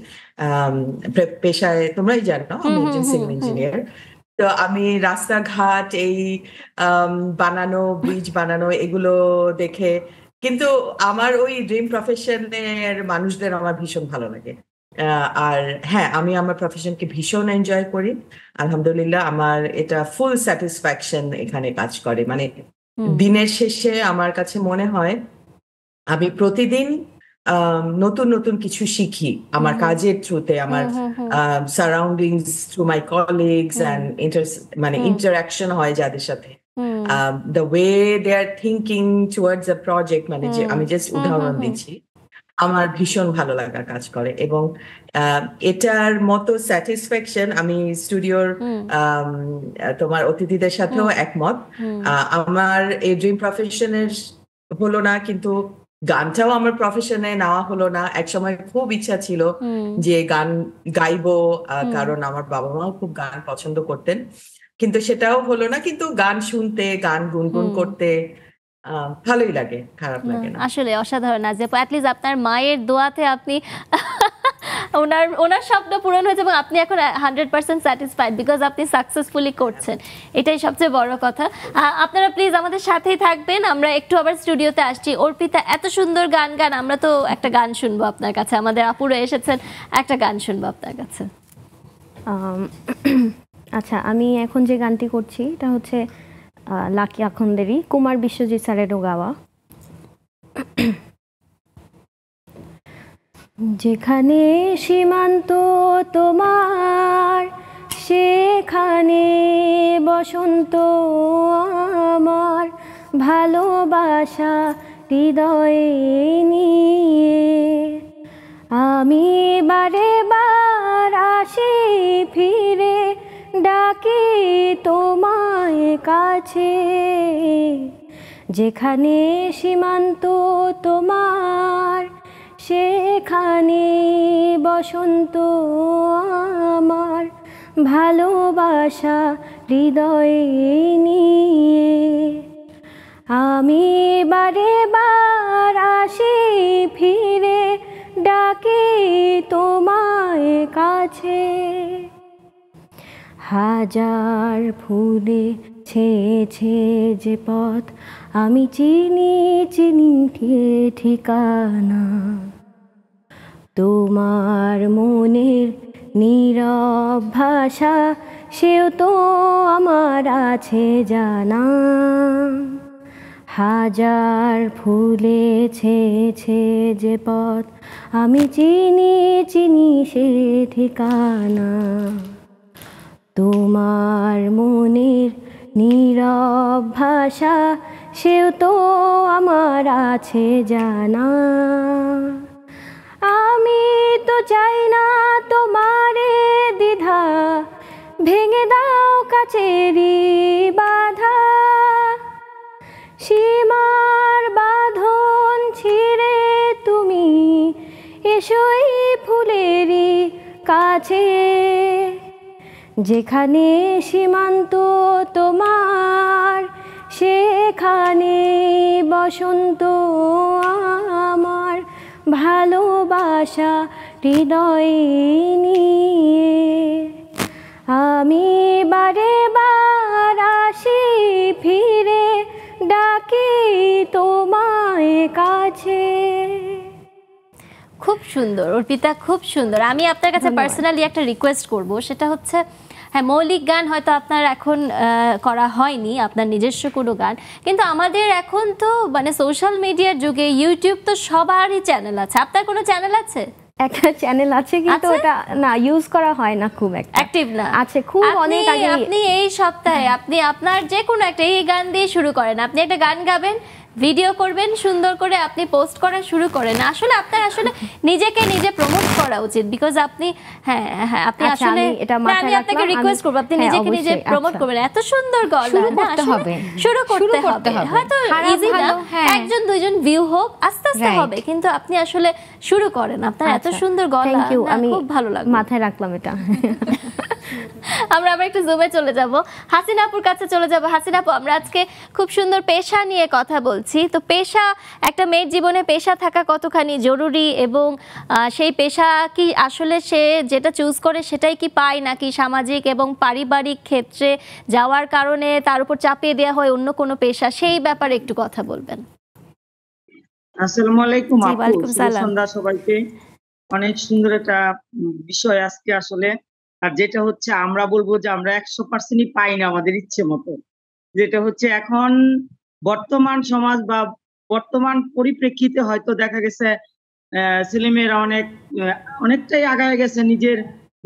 পেশায় তোমরাই জানো সিভিল ইঞ্জিনিয়ার তো আমি রাস্তাঘাট এই বানানো ব্রিজ বানানো এগুলো দেখে কিন্তু আমার ওই ড্রিম প্রফেশনের মানুষদের আমার ভীষণ ভালো লাগে আর হ্যাঁ আমি আমার প্রফেশনকে ভীষণ এনজয় করি আলহামদুলিল্লাহ আমার এটা ফুল স্যাটিসফ্যাকশন এখানে কাজ করে মানে দিনের শেষে আমার কাছে মনে হয় আমি প্রতিদিন নতুন নতুন কিছু শিখি আমার কাজের থ্রুতে আমার surroundings through my colleagues and inter মানে ইন্টারাকশন হয় যাদের সাথে the way they are thinking towards a project মানে আমি জাস্ট উদাহরণ দিচ্ছি আমার ভীষণ ভালো লাগা কাজ করে এবং এটার মতো স্যাটিসফ্যাকশন আমি স্টুডিওর তোমার অতিথিদের সাথেও একমত আমার এই ড্রিম প্রফেশনের হলো না কিন্তু গানটাও আমার প্রফেশনে নেওয়া হলো না এক সময় খুব ইচ্ছা ছিল যে গান গাইবো কারণ আমার বাবা মাও খুব গান পছন্দ করতেন কিন্তু সেটাও হলো না কিন্তু গান শুনতে গান গুনগুন করতে ভালোই লাগে খারাপ লাগে না আসলে অসাধারণ নাজিয়াপু অ্যাটলিস্ট আপনার মায়ের দোয়াতে আপনি ওনার ওনার স্বপ্ন পূরণ হয়েছে এবং আপনি এখন হান্ড্রেড পার্সেন্ট স্যাটিসফাইড বিকজ আপনি সাকসেসফুলি করছেন এটাই সবচেয়ে বড় কথা আপনারা প্লিজ আমাদের সাথেই থাকবেন আমরা একটু আবার স্টুডিওতে আসছি অর্পিতা এত সুন্দর গান গান আমরা তো একটা গান শুনবো আপনার কাছে আমাদের আপুরা এসেছেন একটা গান শুনবো আপনার কাছে আচ্ছা আমি এখন যে গানটি করছি এটা হচ্ছে লাকি আখন্দেরই কুমার বিশ্বজিৎ স্যারেরও গাওয়া যেখানে সীমান্ত তোমার সেখানে বসন্ত আমার ভালোবাসা হৃদয়ে নিয়ে আমি বারে বার আসি ফিরে ডাকে তোমায় কাছে যেখানে সীমান্ত তোমার সেখানে বসন্ত আমার ভালোবাসা হৃদয়ে নিয়ে আমি বারে বার আসি ফিরে ডাকে তোমায় কাছে হাজার ফুলে ছে যে পথ আমি চিনি চিনি ঠিকানা তোমার মনের নীরব ভাষা সেও তো আমার আছে জানা হাজার ফুলে ছে যে পথ আমি চিনি চিনি সে ঠিকানা তোমার মনের নীরব ভাষা সেও তো আমার আছে জানা আমি তো চাই না তোমারে দ্বিধা ভেঙে দাও কাচেরি বাধা সীমার বাঁধন ছিঁড়ে তুমি এসোই ফুলেরই কাছে যেখানে সীমান্ত তোমার সেখানে বসন্ত আমার ভালোবাসা হৃদয়ে নিয়ে আমি বারে বার আসি ফিরে ডাকি তোমায় কাছে খুব সুন্দর অর্পিতা খুব সুন্দর আমি আপনার কাছে পার্সোনালি একটা রিকোয়েস্ট করব সেটা হচ্ছে হ্যাঁ মৌলিক গান হয়তো আপনার এখন করা হয়নি আপনার নিজস্ব কোনো গান কিন্তু আমাদের এখন তো মানে সোশ্যাল মিডিয়ার যুগে ইউটিউব তো সবারই চ্যানেল আছে আপনার কোনো চ্যানেল আছে একটা চ্যানেল আছে কিন্তু ওটা না ইউজ করা হয় না খুব একটা অ্যাক্টিভ না আছে খুব অনেক আগে আপনি এই সপ্তাহে হ্যাঁ। আপনি আপনার যে কোনো একটা এই গান দিয়ে শুরু করেন আপনি একটা গান গাবেন ভিডিও করবেন সুন্দর করে আপনি পোস্ট করা শুরু করেন আসলে আপনার আসলে নিজেকে নিজে প্রমোট করা উচিত বিকজ আপনি হ্যাঁ হ্যাঁ আপনি আচ্ছা, আসলে এটা আমি আপনাকে রিকোয়েস্ট করব আপনি হ্যাঁ, নিজেকে নিজে প্রমোট আচ্ছা। করবেন এত সুন্দর গল্প শুরু করতে হবে শুরু করতে হবে হয়তো ইজি না হ্যাঁ। একজন দুইজন ভিউ হোক আস্তে আস্তে হবে কিন্তু আপনি আসলে শুরু করেন আপনার এত আচ্ছা, সুন্দর গল্প খুব ভালো লাগে মাথায় রাখলাম এটা আমরা আবার একটু জুমে চলে যাব হাসিনাপুর কাছে চলে যাব হাসিনাপু আমরা আজকে খুব সুন্দর পেশা নিয়ে কথা বলছি তো পেশা একটা মেয়ের জীবনে পেশা থাকা কতখানি জরুরি এবং সেই পেশা কি আসলে সে যেটা চুজ করে সেটাই কি পায় নাকি সামাজিক এবং পারিবারিক ক্ষেত্রে যাওয়ার কারণে তার উপর চাপিয়ে দেওয়া হয় অন্য কোনো পেশা সেই ব্যাপারে একটু কথা বলবেন আসসালামু আলাইকুম সবাইকে অনেক সুন্দর একটা বিষয় আজকে আসলে আর যেটা হচ্ছে আমরা বলবো যে আমরা একশো পার্সেন্টই পাই না আমাদের ইচ্ছে মতো যেটা হচ্ছে এখন বর্তমান সমাজ বা বর্তমান পরিপ্রেক্ষিতে হয়তো দেখা গেছে ছেলেমেয়েরা অনেক অনেকটাই আগায় গেছে নিজের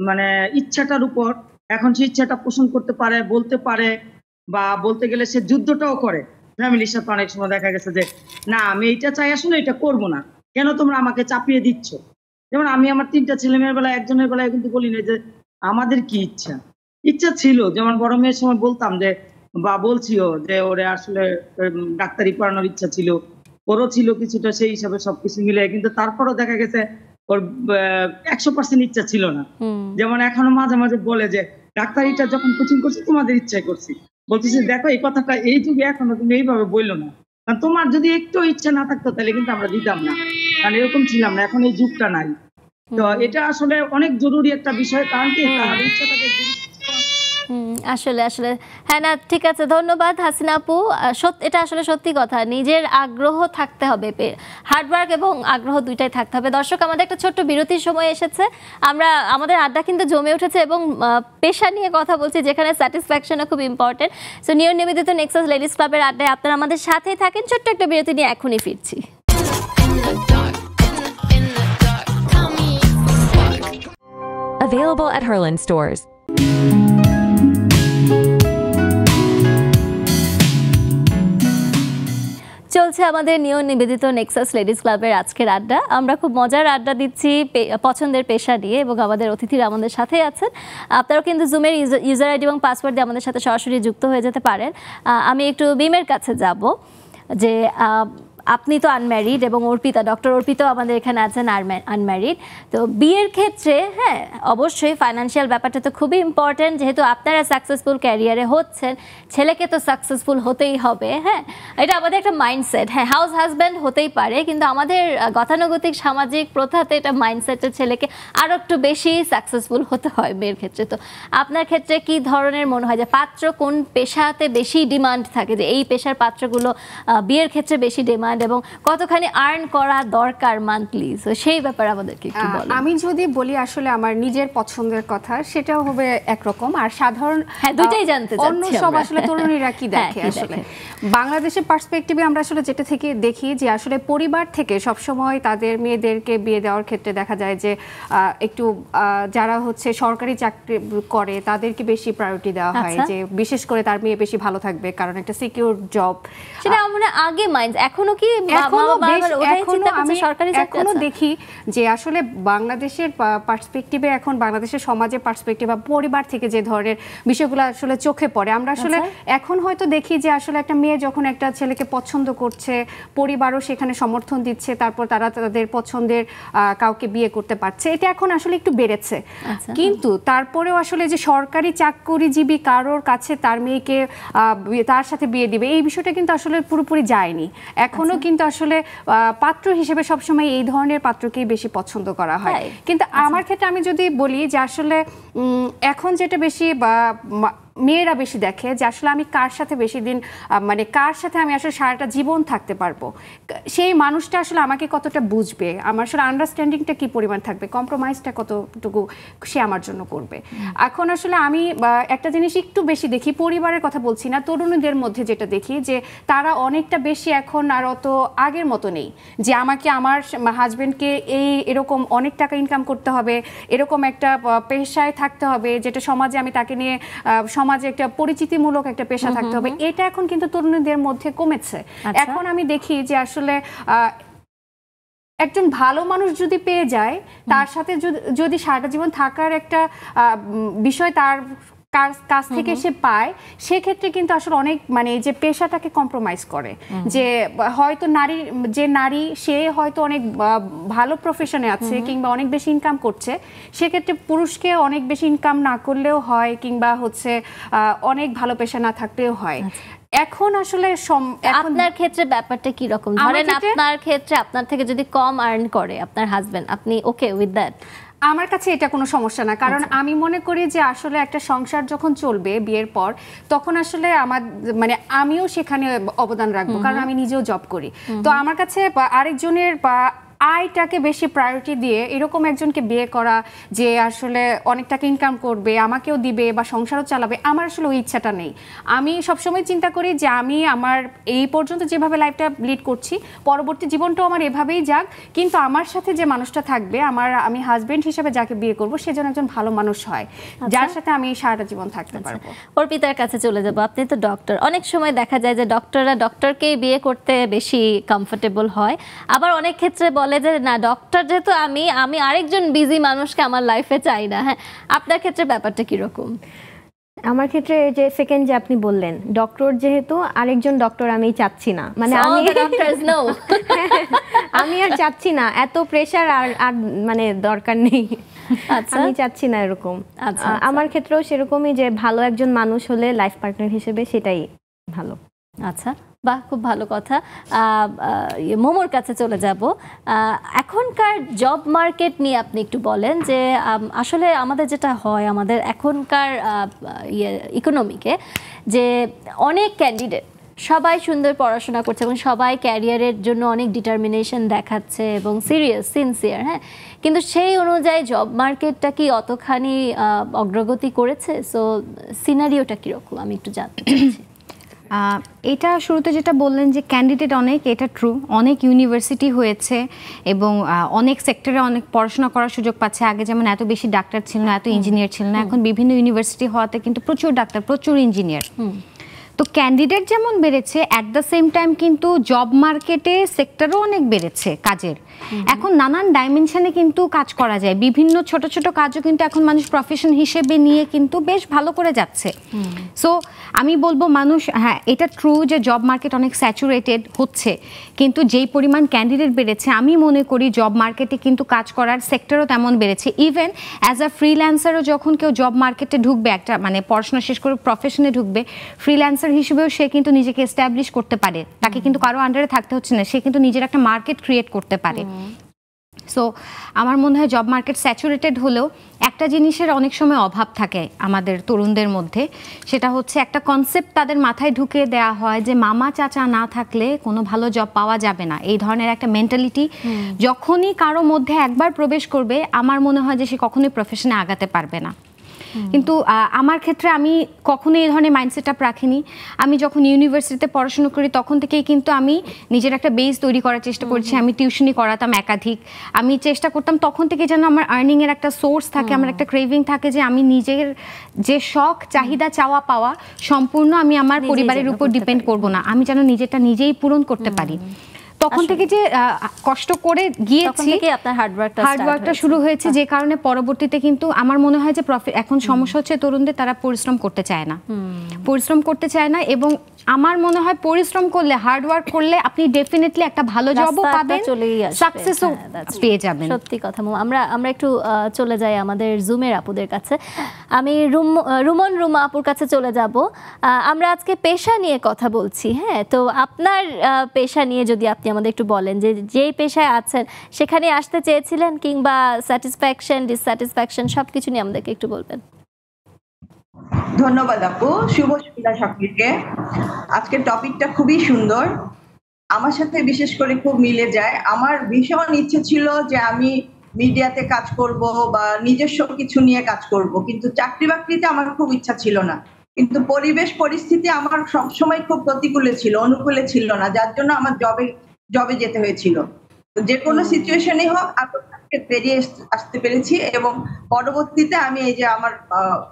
মানে ইচ্ছাটার উপর এখন সে ইচ্ছাটা পোষণ করতে পারে বলতে পারে বা বলতে গেলে সে যুদ্ধটাও করে ফ্যামিলির সাথে অনেক সময় দেখা গেছে যে না আমি এটা চাই আসলে এটা করব না কেন তোমরা আমাকে চাপিয়ে দিচ্ছ যেমন আমি আমার তিনটা ছেলেমেয়ের বেলায় একজনের বেলায় কিন্তু বলি না যে আমাদের কি ইচ্ছা ইচ্ছা ছিল যেমন বড় মেয়ের সময় বলতাম যে বা বলছিও যে ওরে আসলে ডাক্তারি পড়ানোর ইচ্ছা ছিল ওরও ছিল কিছুটা সেই হিসাবে সবকিছু মিলে কিন্তু তারপরও দেখা গেছে ওর একশো পার্সেন্ট ইচ্ছা ছিল না যেমন এখনো মাঝে মাঝে বলে যে ডাক্তারিটা যখন কোচিং করছি তোমাদের ইচ্ছাই করছি বলতেছি দেখো এই কথাটা এই যুগে এখনো তুমি এইভাবে বললো না কারণ তোমার যদি একটু ইচ্ছা না থাকতো তাহলে কিন্তু আমরা দিতাম না কারণ এরকম ছিলাম না এখন এই যুগটা নাই তো এটা আসলে অনেক জরুরি একটা বিষয় কারণ কি তার ইচ্ছাটাকে আসলে আসলে হ্যাঁ না ঠিক আছে ধন্যবাদ হাসিনা আপু এটা আসলে সত্যি কথা নিজের আগ্রহ থাকতে হবে হার্ডওয়ার্ক এবং আগ্রহ দুইটাই থাকতে হবে দর্শক আমাদের একটা ছোট্ট বিরতির সময় এসেছে আমরা আমাদের আড্ডা কিন্তু জমে উঠেছে এবং পেশা নিয়ে কথা বলছি যেখানে স্যাটিসফ্যাকশনও খুব ইম্পর্টেন্ট সো নিয়ম নিবেদিত নেক্সাস লেডিস ক্লাবের আড্ডায় আপনারা আমাদের সাথেই থাকেন ছোট্ট একটা বিরতি নিয়ে এখনই ফিরছি Available at Herlin stores. চলছে আমাদের নিয়ম নিবেদিত নেক্সাস লেডিস ক্লাবের আজকের আড্ডা আমরা খুব মজার আড্ডা দিচ্ছি পছন্দের পেশা দিয়ে এবং আমাদের অতিথিরা আমাদের সাথে আছেন আপনারাও কিন্তু জুমের ইউজার আইডি এবং পাসওয়ার্ড দিয়ে আমাদের সাথে সরাসরি যুক্ত হয়ে যেতে পারেন আমি একটু বিমের কাছে যাব যে আপনি তো আনম্যারিড এবং অর্পিতা ডক্টর অর্পিতাও আমাদের এখানে আছেন আনম্যারিড তো বিয়ের ক্ষেত্রে হ্যাঁ অবশ্যই ফাইন্যান্সিয়াল ব্যাপারটা তো খুবই ইম্পর্ট্যান্ট যেহেতু আপনারা সাকসেসফুল ক্যারিয়ারে হচ্ছেন ছেলেকে তো সাকসেসফুল হতেই হবে হ্যাঁ এটা আমাদের একটা মাইন্ডসেট হ্যাঁ হাউস হাজব্যান্ড হতেই পারে কিন্তু আমাদের গতানুগতিক সামাজিক প্রথাতে এটা মাইন্ডসেটটা ছেলেকে আরও একটু বেশি সাকসেসফুল হতে হয় বিয়ের ক্ষেত্রে তো আপনার ক্ষেত্রে কি ধরনের মনে হয় যে পাত্র কোন পেশাতে বেশি ডিমান্ড থাকে যে এই পেশার পাত্রগুলো বিয়ের ক্ষেত্রে বেশি ডিমান্ড ডিমান্ড এবং কতখানি আর্ন করা দরকার মান্থলি সো সেই ব্যাপারে আমাদেরকে একটু বলো আমি যদি বলি আসলে আমার নিজের পছন্দের কথা সেটাও হবে একরকম আর সাধারণ হ্যাঁ দুটাই জানতে চাচ্ছি অন্য সব আসলে তরুণীরা কি হ্যাঁ, দেখে আসলে বাংলাদেশের পার্সপেক্টিভে আমরা আসলে যেটা থেকে দেখি যে আসলে পরিবার থেকে সব সময় তাদের মেয়েদেরকে বিয়ে দেওয়ার ক্ষেত্রে দেখা যায় যে একটু যারা হচ্ছে সরকারি চাকরি করে তাদেরকে বেশি প্রায়োরিটি দেওয়া হয় আচ্ছা। যে বিশেষ করে তার মেয়ে বেশি ভালো থাকবে কারণ একটা সিকিউর জব সেটা আমরা আগে মাইন্ড এখনো কি কি এখনো সরকারি এখনো দেখি যে আসলে বাংলাদেশের পার্সপেক্টিভে এখন বাংলাদেশের পার্সপেক্টিভ বা পরিবার থেকে যে ধরনের বিষয়গুলো আসলে চোখে পড়ে আমরা আসলে আচ্ছা। এখন হয়তো দেখি যে আসলে একটা মেয়ে যখন একটা ছেলেকে পছন্দ করছে পরিবারও সেখানে সমর্থন দিচ্ছে তারপর তারা তাদের পছন্দের কাউকে বিয়ে করতে পারছে এটা এখন আসলে একটু বেড়েছে আচ্ছা। কিন্তু তারপরেও আসলে যে সরকারি চাকরিজীবী কারোর কাছে তার মেয়েকে তার সাথে বিয়ে দিবে এই বিষয়টা কিন্তু আসলে পুরোপুরি যায়নি এখনো কিন্তু আসলে পাত্র হিসেবে সবসময় এই ধরনের পাত্রকেই বেশি পছন্দ করা হয় হ্যাঁ। কিন্তু আচ্ছা। আমার ক্ষেত্রে আমি যদি বলি যে আসলে এখন যেটা বেশি বা মেয়েরা বেশি দেখে যে আসলে আমি কার সাথে বেশি দিন মানে কার সাথে আমি আসলে সারাটা জীবন থাকতে পারবো সেই মানুষটা আসলে আমাকে কতটা বুঝবে আমার আসলে আন্ডারস্ট্যান্ডিংটা কি পরিমাণ থাকবে কম্প্রোমাইজটা কতটুকু সে আমার জন্য করবে এখন আসলে আমি একটা জিনিস একটু বেশি দেখি পরিবারের কথা বলছি না তরুণীদের মধ্যে যেটা দেখি যে তারা অনেকটা বেশি এখন আর অত আগের মতো নেই যে আমাকে আমার হাজব্যান্ডকে এই এরকম অনেক টাকা ইনকাম করতে হবে এরকম একটা পেশায় থাকতে হবে যেটা সমাজে আমি তাকে নিয়ে সমাজ সমাজে একটা পরিচিতিমূলক একটা পেশা থাকতে হবে এটা এখন কিন্তু তরুণীদের মধ্যে কমেছে আচ্ছা। এখন আমি দেখি যে আসলে একজন ভালো মানুষ যদি পেয়ে যায় তার সাথে যদি সারাটা জীবন থাকার একটা বিষয় তার কাজ থেকে সে পায় সেক্ষেত্রে কিন্তু আসলে অনেক মানে যে পেশাটাকে কম্প্রোমাইজ করে যে হয়তো নারী যে নারী সে হয়তো অনেক ভালো প্রফেশনে আছে কিংবা অনেক বেশি ইনকাম করছে সেক্ষেত্রে পুরুষকে অনেক বেশি ইনকাম না করলেও হয় কিংবা হচ্ছে অনেক ভালো পেশা না থাকলেও হয় আচ্ছা। এখন আসলে আপনার ক্ষেত্রে ব্যাপারটা কি রকম ধরেন আপনার ক্ষেত্রে আপনার থেকে যদি কম আর্ন করে আপনার হাজবেন্ড আপনি ওকে উইথ দ্যাট আমার কাছে এটা কোনো সমস্যা না কারণ আচ্ছা। আমি মনে করি যে আসলে একটা সংসার যখন চলবে বিয়ের পর তখন আসলে আমার মানে আমিও সেখানে অবদান রাখবো কারণ আমি নিজেও জব করি তো আমার কাছে আরেকজনের বা আয়টাকে বেশি প্রায়োরিটি দিয়ে এরকম একজনকে বিয়ে করা যে আসলে অনেক টাকা ইনকাম করবে আমাকেও দিবে বা সংসারও চালাবে আমার আসলে ওই ইচ্ছাটা নেই আমি সবসময় চিন্তা করি যে আমি আমার এই পর্যন্ত যেভাবে লাইফটা লিড করছি পরবর্তী জীবনটাও আমার এভাবেই যাক কিন্তু আমার সাথে যে মানুষটা থাকবে আমার আমি হাজব্যান্ড হিসেবে যাকে বিয়ে করব সে যেন একজন ভালো মানুষ হয় আচ্ছা। যার সাথে আমি সারাটা জীবন থাকতে আচ্ছা। পারবো অর্পিতার কাছে চলে যাবো আপনি তো ডক্টর অনেক সময় দেখা যায় যে ডক্টররা ডক্টরকেই বিয়ে করতে বেশি কমফোর্টেবল হয় আবার অনেক ক্ষেত্রে বলে বলে যে না ডক্টর যেহেতু আমি আমি আরেকজন বিজি মানুষকে আমার লাইফে চাই না হ্যাঁ আপনার ক্ষেত্রে ব্যাপারটা কীরকম আমার ক্ষেত্রে যে সেকেন্ড যে আপনি বললেন ডক্টর যেহেতু আরেকজন ডক্টর আমি চাচ্ছি না মানে আমি আমি আর চাচ্ছি না এত প্রেশার আর আর মানে দরকার নেই আচ্ছা। আমি চাচ্ছি না এরকম আচ্ছা, আচ্ছা। আমার ক্ষেত্রেও সেরকমই যে ভালো একজন মানুষ হলে লাইফ পার্টনার হিসেবে সেটাই ভালো আচ্ছা বাহ খুব ভালো কথা ইয়ে, মোমোর কাছে চলে যাব এখনকার জব মার্কেট নিয়ে আপনি একটু বলেন যে আসলে আমাদের যেটা হয় আমাদের এখনকার ইয়ে ইকোনমিকে যে অনেক ক্যান্ডিডেট সবাই সুন্দর পড়াশোনা করছে এবং সবাই ক্যারিয়ারের জন্য অনেক ডিটারমিনেশন দেখাচ্ছে এবং সিরিয়াস সিনসিয়ার হ্যাঁ কিন্তু সেই অনুযায়ী জব মার্কেটটা কি অতখানি অগ্রগতি করেছে সো সিনারিওটা কীরকম আমি একটু জানতে চাইছি এটা শুরুতে যেটা বললেন যে ক্যান্ডিডেট অনেক এটা ট্রু অনেক ইউনিভার্সিটি হয়েছে এবং অনেক সেক্টরে অনেক পড়াশোনা করার সুযোগ পাচ্ছে আগে যেমন এত বেশি ডাক্তার ছিল না এত ইঞ্জিনিয়ার ছিল না এখন বিভিন্ন ইউনিভার্সিটি হওয়াতে কিন্তু প্রচুর ডাক্তার প্রচুর ইঞ্জিনিয়ার তো ক্যান্ডিডেট যেমন বেড়েছে অ্যাট দ্য সেম টাইম কিন্তু জব মার্কেটে সেক্টরও অনেক বেড়েছে কাজের এখন নানান ডাইমেনশনে কিন্তু কাজ করা যায় বিভিন্ন ছোট ছোট কাজও কিন্তু এখন মানুষ প্রফেশন হিসেবে নিয়ে কিন্তু বেশ ভালো করে যাচ্ছে সো আমি বলবো মানুষ হ্যাঁ এটা ট্রু যে জব মার্কেট অনেক স্যাচুরেটেড হচ্ছে কিন্তু যেই পরিমাণ ক্যান্ডিডেট বেড়েছে আমি মনে করি জব মার্কেটে কিন্তু কাজ করার সেক্টরও তেমন বেড়েছে ইভেন অ্যাজ আ ফ্রিল্যান্সারও যখন কেউ জব মার্কেটে ঢুকবে একটা মানে পড়াশোনা শেষ করে প্রফেশনে ঢুকবে ফ্রিল্যান্সার হিসেবেও সে কিন্তু নিজেকে এস্টাবলিশ করতে পারে তাকে কিন্তু কারো আন্ডারে থাকতে হচ্ছে না সে কিন্তু নিজের একটা মার্কেট ক্রিয়েট করতে পারে সো আমার মনে হয় জব মার্কেট স্যাচুরেটেড হলেও একটা জিনিসের অনেক সময় অভাব থাকে আমাদের তরুণদের মধ্যে সেটা হচ্ছে একটা কনসেপ্ট তাদের মাথায় ঢুকে দেয়া হয় যে মামা চাচা না থাকলে কোনো ভালো জব পাওয়া যাবে না এই ধরনের একটা মেন্টালিটি যখনই কারো মধ্যে একবার প্রবেশ করবে আমার মনে হয় যে সে কখনোই প্রফেশনে আগাতে পারবে না কিন্তু আমার ক্ষেত্রে আমি কখনো এই ধরনের মাইন্ডসেট আপ রাখিনি আমি যখন ইউনিভার্সিটিতে পড়াশুনো করি তখন থেকেই কিন্তু আমি নিজের একটা বেস তৈরি করার চেষ্টা করছি আমি টিউশনি করাতাম একাধিক আমি চেষ্টা করতাম তখন থেকে যেন আমার আর্নিংয়ের একটা সোর্স থাকে আমার একটা ক্রেভিং থাকে যে আমি নিজের যে শখ চাহিদা চাওয়া পাওয়া সম্পূর্ণ আমি আমার পরিবারের উপর ডিপেন্ড করব না আমি যেন নিজেরটা নিজেই পূরণ করতে পারি তখন থেকে যে কষ্ট করে গিয়েছি হার্ডওয়ার্কটা শুরু হয়েছে যে কারণে পরবর্তীতে কিন্তু আমার মনে হয় যে এখন সমস্যা হচ্ছে তরুণদের তারা পরিশ্রম করতে চায় না পরিশ্রম করতে চায় না এবং আমার মনে হয় পরিশ্রম করলে হার্ডওয়ার্ক করলে আপনি ডেফিনেটলি একটা ভালো জবও পাবেন সাকসেসও হ্যাঁ, পেয়ে যাবেন সত্যি কথা আমরা আমরা একটু চলে যাই আমাদের জুমের আপুদের কাছে আমি রুম রুমন রুমা আপুর কাছে চলে যাব আমরা আজকে পেশা নিয়ে কথা বলছি হ্যাঁ তো আপনার পেশা নিয়ে যদি আপনি আমাদের একটু বলেন যে যেই পেশায় আছেন সেখানে আসতে চেয়েছিলেন কিংবা স্যাটিসফ্যাকশন ডিসস্যাটিসফ্যাকশন সব কিছু নিয়ে আমাদেরকে একটু বলবেন ধন্যবাদ আপু শুভ সন্ধ্যা সকলকে আজকের টপিকটা খুবই সুন্দর আমার সাথে বিশেষ করে খুব মিলে যায় আমার ভীষণ ইচ্ছে ছিল যে আমি মিডিয়াতে কাজ করব বা নিজস্ব কিছু নিয়ে কাজ করব কিন্তু চাকরি বাকরিতে আমার খুব ইচ্ছা ছিল না কিন্তু পরিবেশ পরিস্থিতি আমার সবসময় খুব প্রতিকূলে ছিল অনুকূলে ছিল না যার জন্য আমার জবে জবে যেতে হয়েছিল যে কোনো সিচুয়েশনে হোক আপনাকে পেরিয়ে আসতে পেরেছি এবং পরবর্তীতে আমি এই যে আমার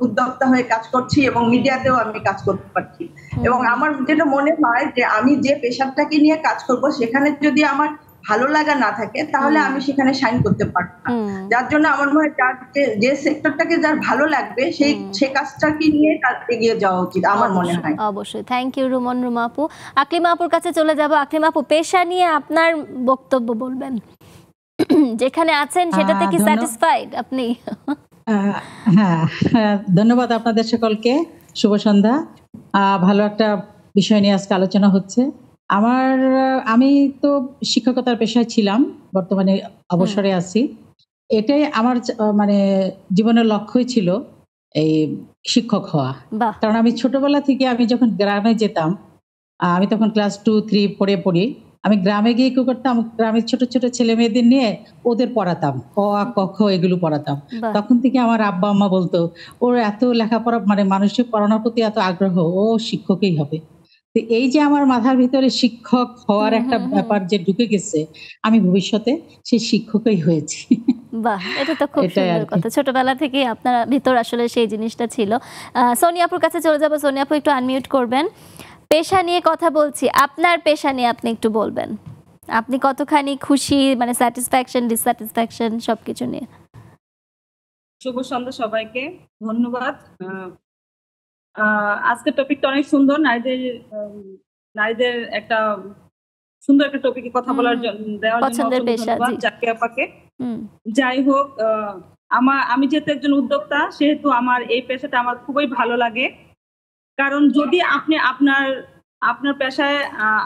উদ্যোক্তা হয়ে কাজ করছি এবং মিডিয়াতেও আমি কাজ করতে পারছি এবং আমার যেটা মনে হয় যে আমি যে পেশারটাকে নিয়ে কাজ করব সেখানে যদি আমার ভালো লাগা না থাকে তাহলে আমি সেখানে সাইন করতে পারবো না যার জন্য আমার মনে হয় যার যে সেক্টরটাকে যার ভালো লাগবে সেই সে কাজটাকে নিয়ে তার এগিয়ে যাওয়া উচিত আমার মনে হয় অবশ্যই থ্যাংক ইউ রুমন রুমাপু আকলিমা আপুর কাছে চলে যাব আকলিমা আপু পেশা নিয়ে আপনার বক্তব্য বলবেন যেখানে আছেন সেটাতে কি স্যাটিসফাইড আপনি হ্যাঁ, হ্যাঁ ধন্যবাদ আপনাদের সকলকে শুভ সন্ধ্যা ভালো একটা বিষয় নিয়ে আজকে আলোচনা হচ্ছে আমার আমি তো শিক্ষকতার পেশায় ছিলাম বর্তমানে অবসরে আছি এটাই আমার মানে জীবনের লক্ষ্যই ছিল এই শিক্ষক হওয়া কারণ আমি ছোটবেলা থেকে আমি যখন গ্রামে যেতাম আমি তখন ক্লাস টু থ্রি ফোরে পড়ি আমি গ্রামে গিয়ে কি করতাম গ্রামের ছোট ছোট ছেলে মেয়েদের নিয়ে ওদের পড়াতাম ক আ কক্ষ এগুলো পড়াতাম তখন থেকে আমার আব্বা আম্মা বলতো ওর এত লেখাপড়া মানে মানুষের পড়ানোর প্রতি এত আগ্রহ ও শিক্ষকই হবে এই যে আমার মাথার ভিতরে শিক্ষক হওয়ার একটা ব্যাপার যে ঢুকে গেছে আমি ভবিষ্যতে সেই শিক্ষকই হয়েছি বাহ এটা তো খুব সুন্দর কথা ছোটবেলা থেকে আপনার ভিতর আসলে সেই জিনিসটা ছিল সোনিয়াপুর কাছে চলে সোনিয়াপুর একটু আনমিউট করবেন পেশা নিয়ে কথা বলছি আপনার পেশা নিয়ে আপনি একটু বলবেন আপনি কতখানি খুশি মানে স্যাটিসফ্যাকশন ডিসস্যাটিসফ্যাকশন সবকিছু নিয়ে শুভ সন্ধ্যা সবাইকে ধন্যবাদ আজকের টপিকটা অনেক সুন্দর নারীদের নারীদের একটা সুন্দর একটা টপিকে কথা বলার জন্য যাই হোক আমার আমি যেহেতু একজন উদ্যোক্তা সেহেতু আমার এই পেশাটা আমার খুবই ভালো লাগে কারণ যদি আপনি আপনার আপনার পেশায়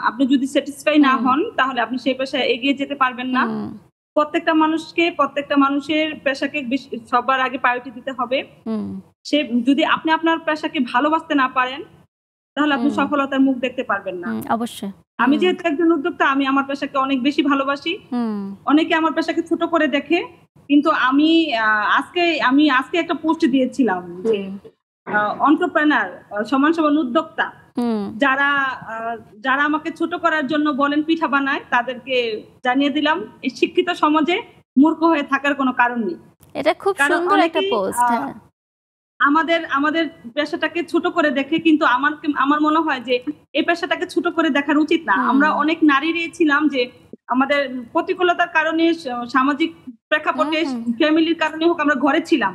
আপনি যদি স্যাটিসফাই না হন তাহলে আপনি সেই পেশায় এগিয়ে যেতে পারবেন না প্রত্যেকটা মানুষকে প্রত্যেকটা মানুষের পেশাকে সবার আগে প্রায়োরিটি দিতে হবে সে যদি আপনি আপনার পেশাকে ভালোবাসতে না পারেন তাহলে আপনি সফলতার মুখ দেখতে পারবেন না অবশ্যই আমি যেহেতু একজন উদ্যোক্তা আমি আমার পেশাকে অনেক বেশি ভালোবাসি অনেকে আমার পেশাকে ছোট করে দেখে কিন্তু আমি আজকে আমি আজকে একটা পোস্ট দিয়েছিলাম যে অন্টারপ্রেনার সমান সমান উদ্যোক্তা যারা যারা আমাকে ছোট করার জন্য বলেন পিঠা বানায় তাদেরকে জানিয়ে দিলাম এই শিক্ষিত সমাজে মূর্খ হয়ে থাকার কোনো কারণ নেই এটা খুব সুন্দর একটা পোস্ট হ্যাঁ আমাদের আমাদের পেশাটাকে ছোট করে দেখে কিন্তু আমার আমার মনে হয় যে এই পেশাটাকে ছোট করে দেখার উচিত না আমরা অনেক নারী ছিলাম যে আমাদের প্রতিকূলতার কারণে সামাজিক প্রেক্ষাপটে ফ্যামিলির কারণে হোক আমরা ঘরে ছিলাম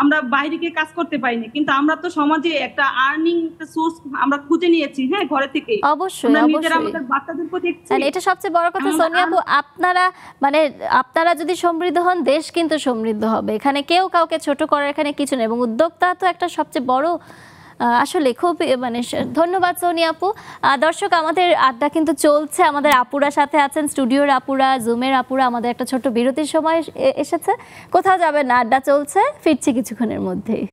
আমরা বাইরে গিয়ে কাজ করতে পারিনি কিন্তু আমরা তো সমাজে একটা আর্নিং সোর্স আমরা খুঁজে নিয়েছি হ্যাঁ ঘরে থেকে অবশ্যই নিজেরা আমাদের বাচ্চাদের প্রতি মানে এটা সবচেয়ে বড় কথা সোনিয়া আপু আপনারা মানে আপনারা যদি সমৃদ্ধ হন দেশ কিন্তু সমৃদ্ধ হবে এখানে কেউ কাউকে ছোট করার এখানে কিছু নেই এবং উদ্যোক্তা তো একটা সবচেয়ে বড় আসলে খুব মানে ধন্যবাদ সোনি আপু দর্শক আমাদের আড্ডা কিন্তু চলছে আমাদের আপুরা সাথে আছেন স্টুডিওর আপুরা জুমের আপুরা আমাদের একটা ছোট্ট বিরতির সময় এসেছে কোথাও যাবেন না আড্ডা চলছে ফিরছি কিছুক্ষণের মধ্যেই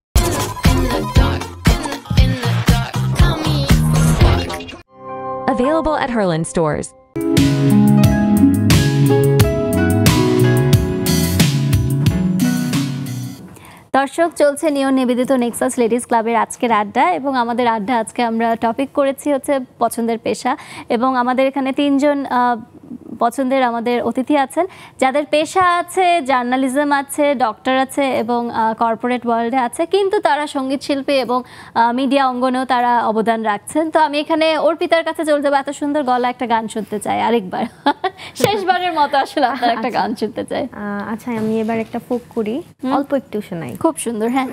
Available at Herland stores. দর্শক চলছে নিয়ম নিবেদিত নেক্সাস লেডিস ক্লাবের আজকের আড্ডা এবং আমাদের আড্ডা আজকে আমরা টপিক করেছি হচ্ছে পছন্দের পেশা এবং আমাদের এখানে তিনজন পছন্দের আমাদের অতিথি আছেন যাদের পেশা আছে জার্নালিজম আছে ডক্টর আছে এবং কর্পোরেট ওয়ার্ল্ডে আছে কিন্তু তারা সঙ্গীত শিল্পী এবং মিডিয়া অঙ্গনেও তারা অবদান রাখছেন তো আমি এখানে ওর পিতার কাছে চলে যাবো এত সুন্দর গলা একটা গান শুনতে চাই আরেকবার শেষবারের মতো আসলে আপনার একটা আচ্ছা। গান শুনতে চাই আচ্ছা আমি এবার একটা ফোক করি অল্প একটু শোনাই খুব সুন্দর হ্যাঁ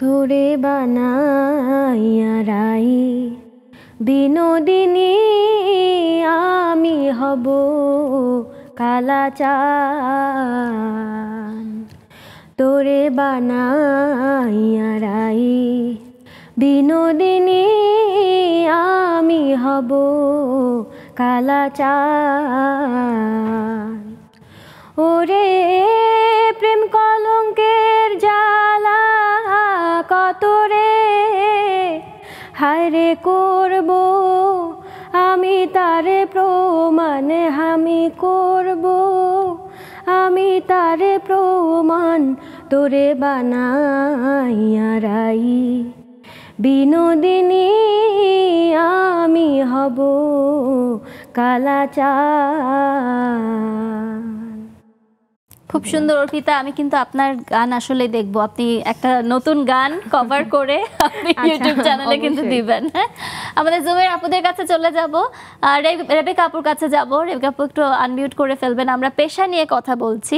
তোরে বানাইয়া রাই বিনোদিনী আমি হব কালাচান তোরে রাই বিনোদিনী আমি হব কালাচান ওরে প্রেম কলঙ্কের জ্বালা কত রে হায়রে করব আমি তারে প্রমাণ আমি করব আমি তারে প্রমাণ তোরে বানাইয়া রাই বিনোদিনী আমি হব কালাচা খুব সুন্দর অর্পিতা আমি কিন্তু আপনার গান আসলে দেখব আপনি একটা নতুন গান কভার করে ইউটিউব চ্যানেলে কিন্তু দিবেন আমাদের জুমের আপুদের কাছে চলে যাব রেবে কাপুর কাছে যাব রেবে কাপুর একটু আনমিউট করে ফেলবেন আমরা পেশা নিয়ে কথা বলছি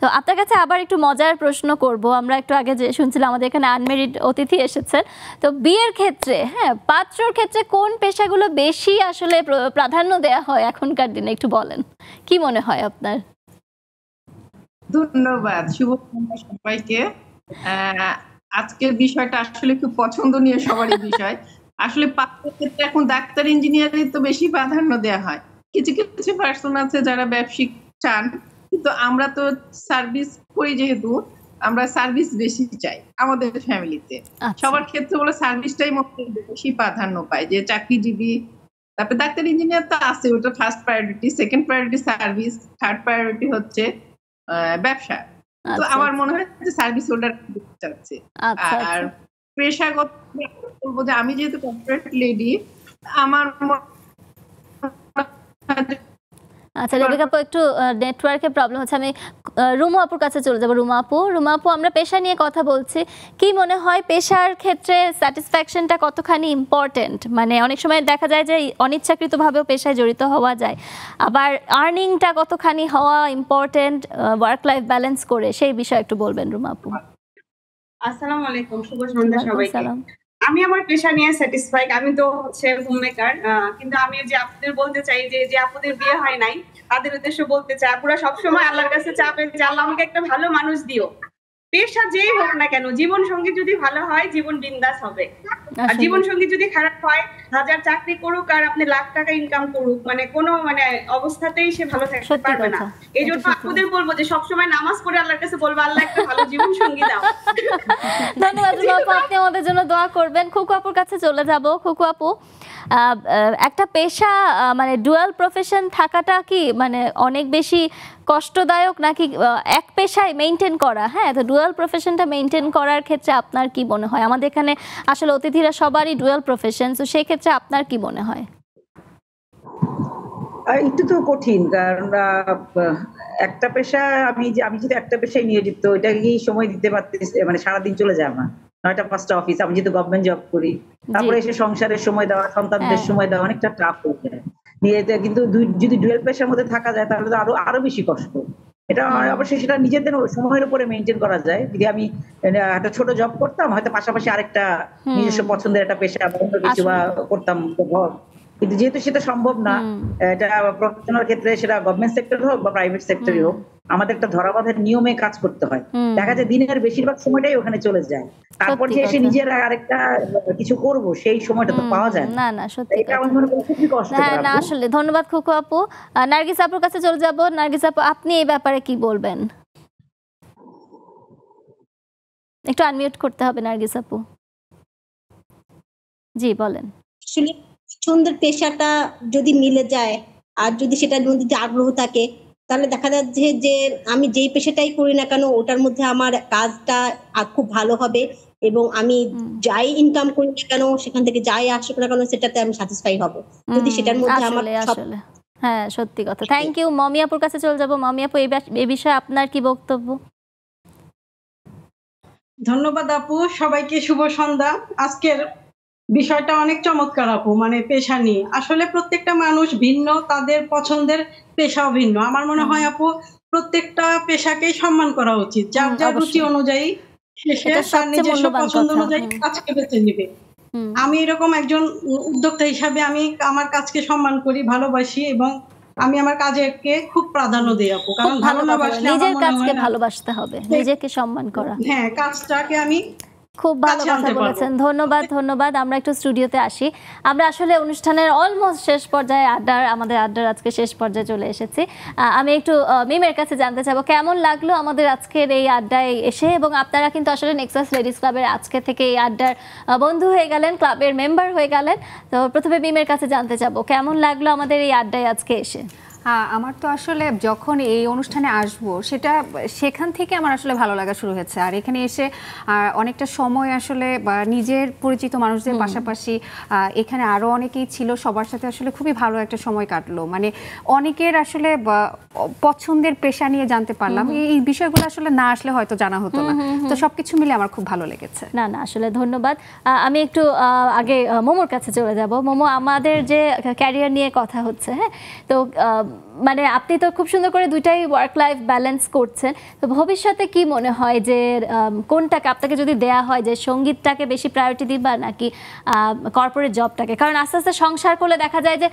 তো আপনার কাছে আবার একটু মজার প্রশ্ন করব আমরা একটু আগে যে শুনছিলাম আমাদের এখানে আনমেরিড অতিথি এসেছেন তো বিয়ের ক্ষেত্রে হ্যাঁ পাত্রর ক্ষেত্রে কোন পেশাগুলো বেশি আসলে প্রাধান্য দেয়া হয় এখনকার দিনে একটু বলেন কি মনে হয় আপনার ধন্যবাদ শুভকামনা সবাইকে আজকের বিষয়টা আসলে খুব পছন্দনীয় সবারই বিষয় আসলে ক্ষেত্রে এখন ডাক্তার ইঞ্জিনিয়ারের তো বেশি প্রাধান্য দেওয়া হয় কিছু কিছু পার্সন আছে যারা ব্যবসায়িক চান কিন্তু আমরা তো সার্ভিস করি যেহেতু আমরা সার্ভিস বেশি চাই আমাদের ফ্যামিলিতে আচ্ছা। সবার ক্ষেত্রে বলে সার্ভিসটাই বেশি প্রাধান্য পায় যে চাকরিজীবী তারপরে ডাক্তার ইঞ্জিনিয়ার তো আছে ওটা first priority second priority service third priority হচ্ছে ব্যবসা তো আচ্ছা, আমার আচ্ছা। মনে হয় যে সার্ভিস হোল্ডার চাচ্ছে আর আচ্ছা। পেশাগত বলবো যে আমি যেহেতু কর্পোরেট লেডি আমার আচ্ছা রেবিকা আপু একটু নেটওয়ার্কের প্রবলেম হচ্ছে আমি রুমা আপুর কাছে চলে যাব রুমা আপু রুমা আপু আমরা পেশা নিয়ে কথা বলছি কি মনে হয় পেশার ক্ষেত্রে স্যাটিসফ্যাকশনটা কতখানি ইম্পর্টেন্ট মানে অনেক সময় দেখা যায় যে অনিচ্ছাকৃতভাবেও পেশায় জড়িত হওয়া যায় আবার আর্নিংটা কতখানি হওয়া ইম্পর্টেন্ট ওয়ার্ক লাইফ ব্যালেন্স করে সেই বিষয়ে একটু বলবেন রুমা আপু আসসালামু আলাইকুম শুভ সন্ধ্যা সবাইকে আমি আমার পেশা নিয়ে স্যাটিসফাইড আমি তো হচ্ছে হোম মেকার কিন্তু আমি যে আপুদের বলতে চাই যে যে আপুদের বিয়ে হয় নাই তাদের উদ্দেশ্য বলতে চাই আপুরা সবসময় আল্লাহর কাছে চাপে যে আল্লাহ আমাকে একটা ভালো মানুষ দিও পেশা যেই হোক না কেন জীবন সঙ্গী যদি ভালো হয় জীবন বিন্দাস হবে আর জীবন সঙ্গী যদি খারাপ হয় হাজার চাকরি করুক আর আপনি লাখ টাকা ইনকাম করুক মানে কোনো মানে অবস্থাতেই সে ভালো থাকতে পারবে না এই জন্য আপনাদের বলবো যে সবসময় নামাজ পড়ে আল্লাহর কাছে বলবো আল্লাহ একটা ভালো জীবন সঙ্গী দাও ধন্যবাদ আপু আপনি আমাদের জন্য দোয়া করবেন খুকু আপুর কাছে চলে যাব খুকু আপু একটা পেশা মানে ডুয়াল প্রফেশন থাকাটা কি মানে অনেক বেশি কষ্টদায়ক নাকি এক পেশায় মেনটেন করা হ্যাঁ তো ডুয়াল প্রফেশনটা মেনটেন করার ক্ষেত্রে আপনার কি মনে হয় আমাদের এখানে আসলে অতিথিরা সবারই ডুয়াল প্রফেশন তো সেই ক্ষেত্রে আপনার কি মনে হয় একটু তো কঠিন কারণ একটা পেশা আমি আমি যদি একটা পেশায় নিয়োজিত ওইটাকেই সময় দিতে পারতেছি মানে সারাদিন চলে যায় আমার নয়টা পাঁচটা অফিস আমি যেহেতু গভর্নমেন্ট জব করি তারপরে এসে সংসারের সময় দেওয়া সন্তানদের হ্যাঁ। সময় দেওয়া অনেকটা টাফ হয়ে যায় নিয়ে কিন্তু যদি ডুয়েল পেশার মধ্যে থাকা যায় তাহলে তো আরো আরো বেশি কষ্ট এটা অবশ্যই সেটা নিজেদের সময়ের উপরে মেনটেন করা যায় যদি আমি একটা ছোট জব করতাম হয়তো পাশাপাশি আরেকটা নিজস্ব পছন্দের একটা পেশা বন্ধ কিছু বা করতাম কিন্তু যেহেতু সেটা সম্ভব না এটা প্রফেশনাল ক্ষেত্রে সেটা গভর্নমেন্ট সেক্টর হোক বা প্রাইভেট সেক্টরে হোক আমাদের একটা ধরাবাধের নিয়মে কাজ করতে হয় দেখা যায় দিনের বেশিরভাগ সময়টাই ওখানে চলে যায় তারপর যে এসে নিজের আরেকটা কিছু করব সেই সময়টা তো পাওয়া যায় না না সত্যি এটা আমার মনে খুবই কষ্ট হ্যাঁ না আসলে ধন্যবাদ খুকু আপু নার্গিস আপুর কাছে চলে যাব নার্গিস আপু আপনি এই ব্যাপারে কি বলবেন একটু আনমিউট করতে হবে নার্গিস আপু জি বলেন সুন্দর পেশাটা যদি মিলে যায় আর যদি সেটা যদি আগ্রহ থাকে তাহলে দেখা যাচ্ছে যে আমি যেই পেশাটাই করি না কেন ওটার মধ্যে আমার কাজটা খুব ভালো হবে এবং আমি যাই ইনকাম করি না কেন সেখান থেকে যাই আসুক না কেন সেটাতে আমি স্যাটিসফাই হব যদি সেটার মধ্যে আমার হ্যাঁ সত্যি কথা থ্যাংক ইউ মমিয়াপুর কাছে চলে যাব মমিয়াপু এই বিষয়ে আপনার কি বক্তব্য ধন্যবাদ আপু সবাইকে শুভ সন্ধ্যা আজকের বিষয়টা অনেক চমৎকার আপু মানে পেশা নিয়ে আসলে প্রত্যেকটা মানুষ ভিন্ন তাদের পছন্দের পেশাও ভিন্ন আমার মনে হয় আপু প্রত্যেকটা পেশাকেই সম্মান করা উচিত যার যার রুচি অনুযায়ী শেষে তার নিজস্ব পছন্দ অনুযায়ী কাজকে বেছে নেবে আমি এরকম একজন উদ্যোক্তা হিসাবে আমি আমার কাজকে সম্মান করি ভালোবাসি এবং আমি আমার কাজকে খুব প্রাধান্য দিই আপু কারণ ভালো না নিজের কাজকে ভালোবাসতে হবে নিজেকে সম্মান করা হ্যাঁ কাজটাকে আমি খুব ভালো কথা বলেছেন ধন্যবাদ ধন্যবাদ আমরা একটু স্টুডিওতে আসি আমরা আসলে অনুষ্ঠানের অলমোস্ট শেষ পর্যায়ে আড্ডার আমাদের আড্ডার আজকে শেষ পর্যায়ে চলে এসেছি আমি একটু মিমের কাছে জানতে চাবো কেমন লাগলো আমাদের আজকের এই আড্ডায় এসে এবং আপনারা কিন্তু আসলে নেক্সাস লেডিস ক্লাবের আজকে থেকে এই আড্ডার বন্ধু হয়ে গেলেন ক্লাবের মেম্বার হয়ে গেলেন তো প্রথমে মিমের কাছে জানতে চাবো কেমন লাগলো আমাদের এই আড্ডায় আজকে এসে হ্যাঁ, আমার তো আসলে যখন এই অনুষ্ঠানে আসব সেটা সেখান থেকে আমার আসলে ভালো লাগা শুরু হয়েছে আর এখানে এসে অনেকটা সময় আসলে নিজের পরিচিত মানুষদের পাশাপাশি এখানে আরও অনেকেই ছিল সবার সাথে আসলে খুবই ভালো একটা সময় কাটলো মানে অনেকের আসলে পছন্দের পেশা নিয়ে জানতে পারলাম এই বিষয়গুলো আসলে না আসলে হয়তো জানা হতো না তো সবকিছু মিলে আমার খুব ভালো লেগেছে না না আসলে ধন্যবাদ আমি একটু আগে মোমোর কাছে চলে যাব মোমো আমাদের যে ক্যারিয়ার নিয়ে কথা হচ্ছে হ্যাঁ তো মানে আপনি তো খুব সুন্দর করে দুইটাই ওয়ার্ক লাইফ ব্যালেন্স করছেন তো ভবিষ্যতে কি মনে হয় যে কোনটাকে আপনাকে যদি দেয়া হয় যে সঙ্গীতটাকে বেশি প্রায়োরিটি দিবা নাকি কর্পোরেট জবটাকে কারণ আস্তে আস্তে সংসার করলে দেখা যায় যে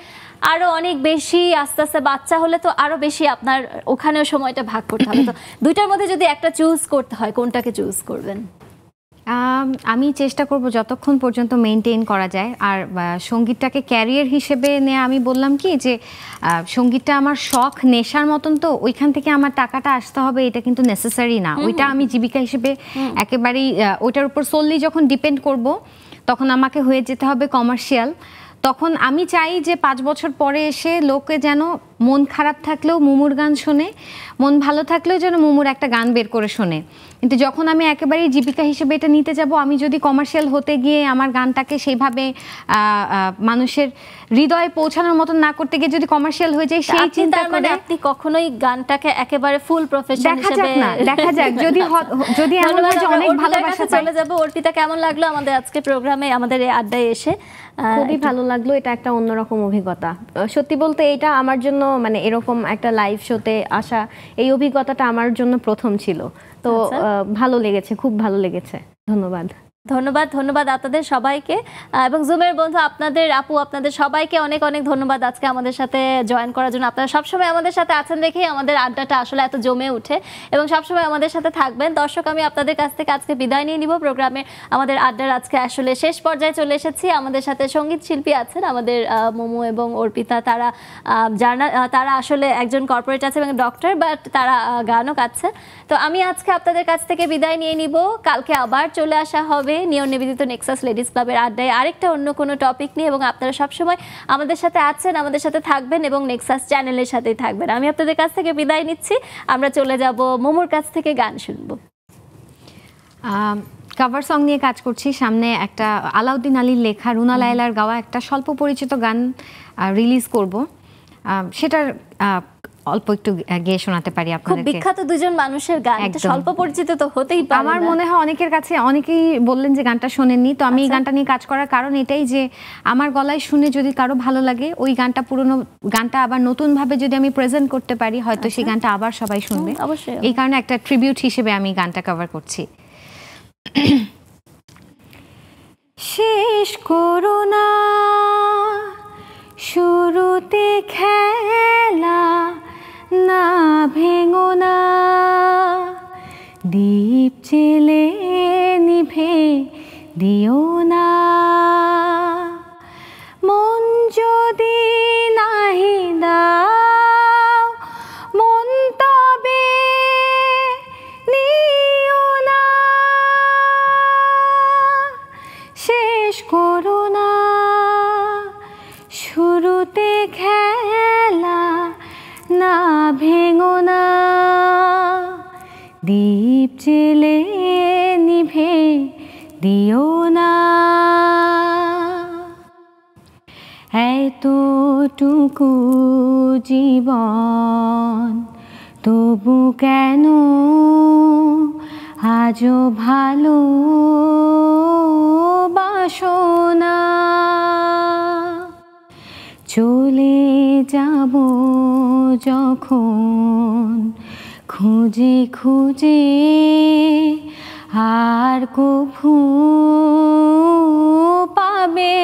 আরও অনেক বেশি আস্তে আস্তে বাচ্চা হলে তো আরও বেশি আপনার ওখানেও সময়টা ভাগ করতে হবে তো দুইটার মধ্যে যদি একটা চুজ করতে হয় কোনটাকে চুজ করবেন আমি চেষ্টা করব যতক্ষণ পর্যন্ত মেনটেন করা যায় আর সঙ্গীতটাকে ক্যারিয়ার হিসেবে নিয়ে আমি বললাম কি যে সঙ্গীতটা আমার শখ নেশার মতন তো ওইখান থেকে আমার টাকাটা আসতে হবে এটা কিন্তু নেসেসারি না ওইটা আমি জীবিকা হিসেবে একেবারেই ওইটার উপর সোললি যখন ডিপেন্ড করব তখন আমাকে হয়ে যেতে হবে কমার্শিয়াল তখন আমি চাই যে পাঁচ বছর পরে এসে লোকে যেন মন খারাপ থাকলেও মুমুর গান শোনে মন ভালো থাকলেও যেন মুমুর একটা গান বের করে শোনে কিন্তু যখন আমি একেবারেই জীবিকা হিসেবে এটা নিতে যাব আমি যদি কমার্শিয়াল হতে গিয়ে আমার গানটাকে সেইভাবে মানুষের হৃদয়ে পৌঁছানোর মতন না করতে গিয়ে যদি কমার্শিয়াল হয়ে যায় সেই চিন্তা মানে করে আপনি কখনোই গানটাকে একেবারে ফুল প্রফেশন না দেখা যাক যদি আচ্ছা। যদি এমন হয় যে অনেক ভালোবাসা চলে যাব অর্পিতা কেমন লাগলো আমাদের আজকে প্রোগ্রামে আমাদের এই আড্ডায় এসে খুবই ভালো লাগলো এটা একটা অন্যরকম অভিজ্ঞতা সত্যি বলতে এটা আমার জন্য মানে এরকম একটা লাইভ শোতে আসা এই অভিজ্ঞতাটা আমার জন্য প্রথম ছিল তো আচ্ছা। ভালো লেগেছে খুব ভালো লেগেছে ধন্যবাদ ধন্যবাদ ধন্যবাদ আপনাদের সবাইকে এবং জুমের বন্ধু আপনাদের আপু আপনাদের সবাইকে অনেক অনেক ধন্যবাদ আজকে আমাদের সাথে জয়েন করার জন্য আপনারা সবসময় আমাদের সাথে আছেন দেখেই আমাদের আড্ডাটা আসলে এত জমে উঠে এবং সবসময় আমাদের সাথে থাকবেন দর্শক আমি আপনাদের কাছ থেকে আজকে বিদায় নিয়ে নিব প্রোগ্রামে আমাদের আড্ডার আজকে আসলে শেষ পর্যায়ে চলে এসেছি আমাদের সাথে সঙ্গীত শিল্পী আছেন আমাদের মোমো এবং অর্পিতা তারা জার্নাল তারা আসলে একজন কর্পোরেট আছে এবং ডক্টর বাট তারা গানও কাচ্ছে তো আমি আজকে আপনাদের কাছ থেকে বিদায় নিয়ে নিব কালকে আবার চলে আসা হবে হবে নিয়ম নিবেদিত নেক্সাস লেডিস ক্লাবের আড্ডায় আরেকটা অন্য কোনো টপিক নিয়ে এবং আপনারা সবসময় আমাদের সাথে আছেন আমাদের সাথে থাকবেন এবং নেক্সাস চ্যানেলের সাথেই থাকবেন আমি আপনাদের কাছ থেকে বিদায় নিচ্ছি আমরা চলে যাব মোমোর কাছ থেকে গান শুনবো কাভার সং নিয়ে কাজ করছি সামনে একটা আলাউদ্দিন আলীর লেখা রুনা লাইলার গাওয়া একটা স্বল্প পরিচিত গান রিলিজ করব সেটার অল্প একটু গিয়ে শোনাতে পারি আপনাদের বিখ্যাত দুজন মানুষের গান স্বল্প পরিচিত তো হতেই পারে আমার মনে হয় অনেকের কাছে অনেকেই বললেন যে গানটা শোনেননি তো আমি এই আচ্ছা। গানটা নিয়ে কাজ করার কারণ এটাই যে আমার গলায় শুনে যদি কারো ভালো লাগে ওই গানটা পুরনো গানটা আবার নতুন ভাবে যদি আমি প্রেজেন্ট করতে পারি হয়তো সেই আচ্ছা। গানটা আবার সবাই শুনবে অবশ্যই এই কারণে একটা ট্রিবিউট হিসেবে আমি গানটা কভার করছি শেষ করোনা শুরুতে খেলা ভেঙো না দীপ চেলে নিভে দিও না না দীপ চেলে নিভে দিও না এতটুকু জীবন তবু কেন আজও ভালো বাসনা চলে যাব যখন খুঁজে খুঁজে আর কভু পাবে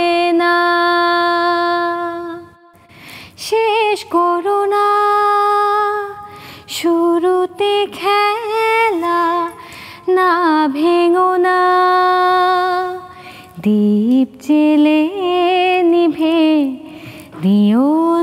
না শেষ করো না শুরুতে খেলা না ভেঙো না দীপ জেলে നീയോ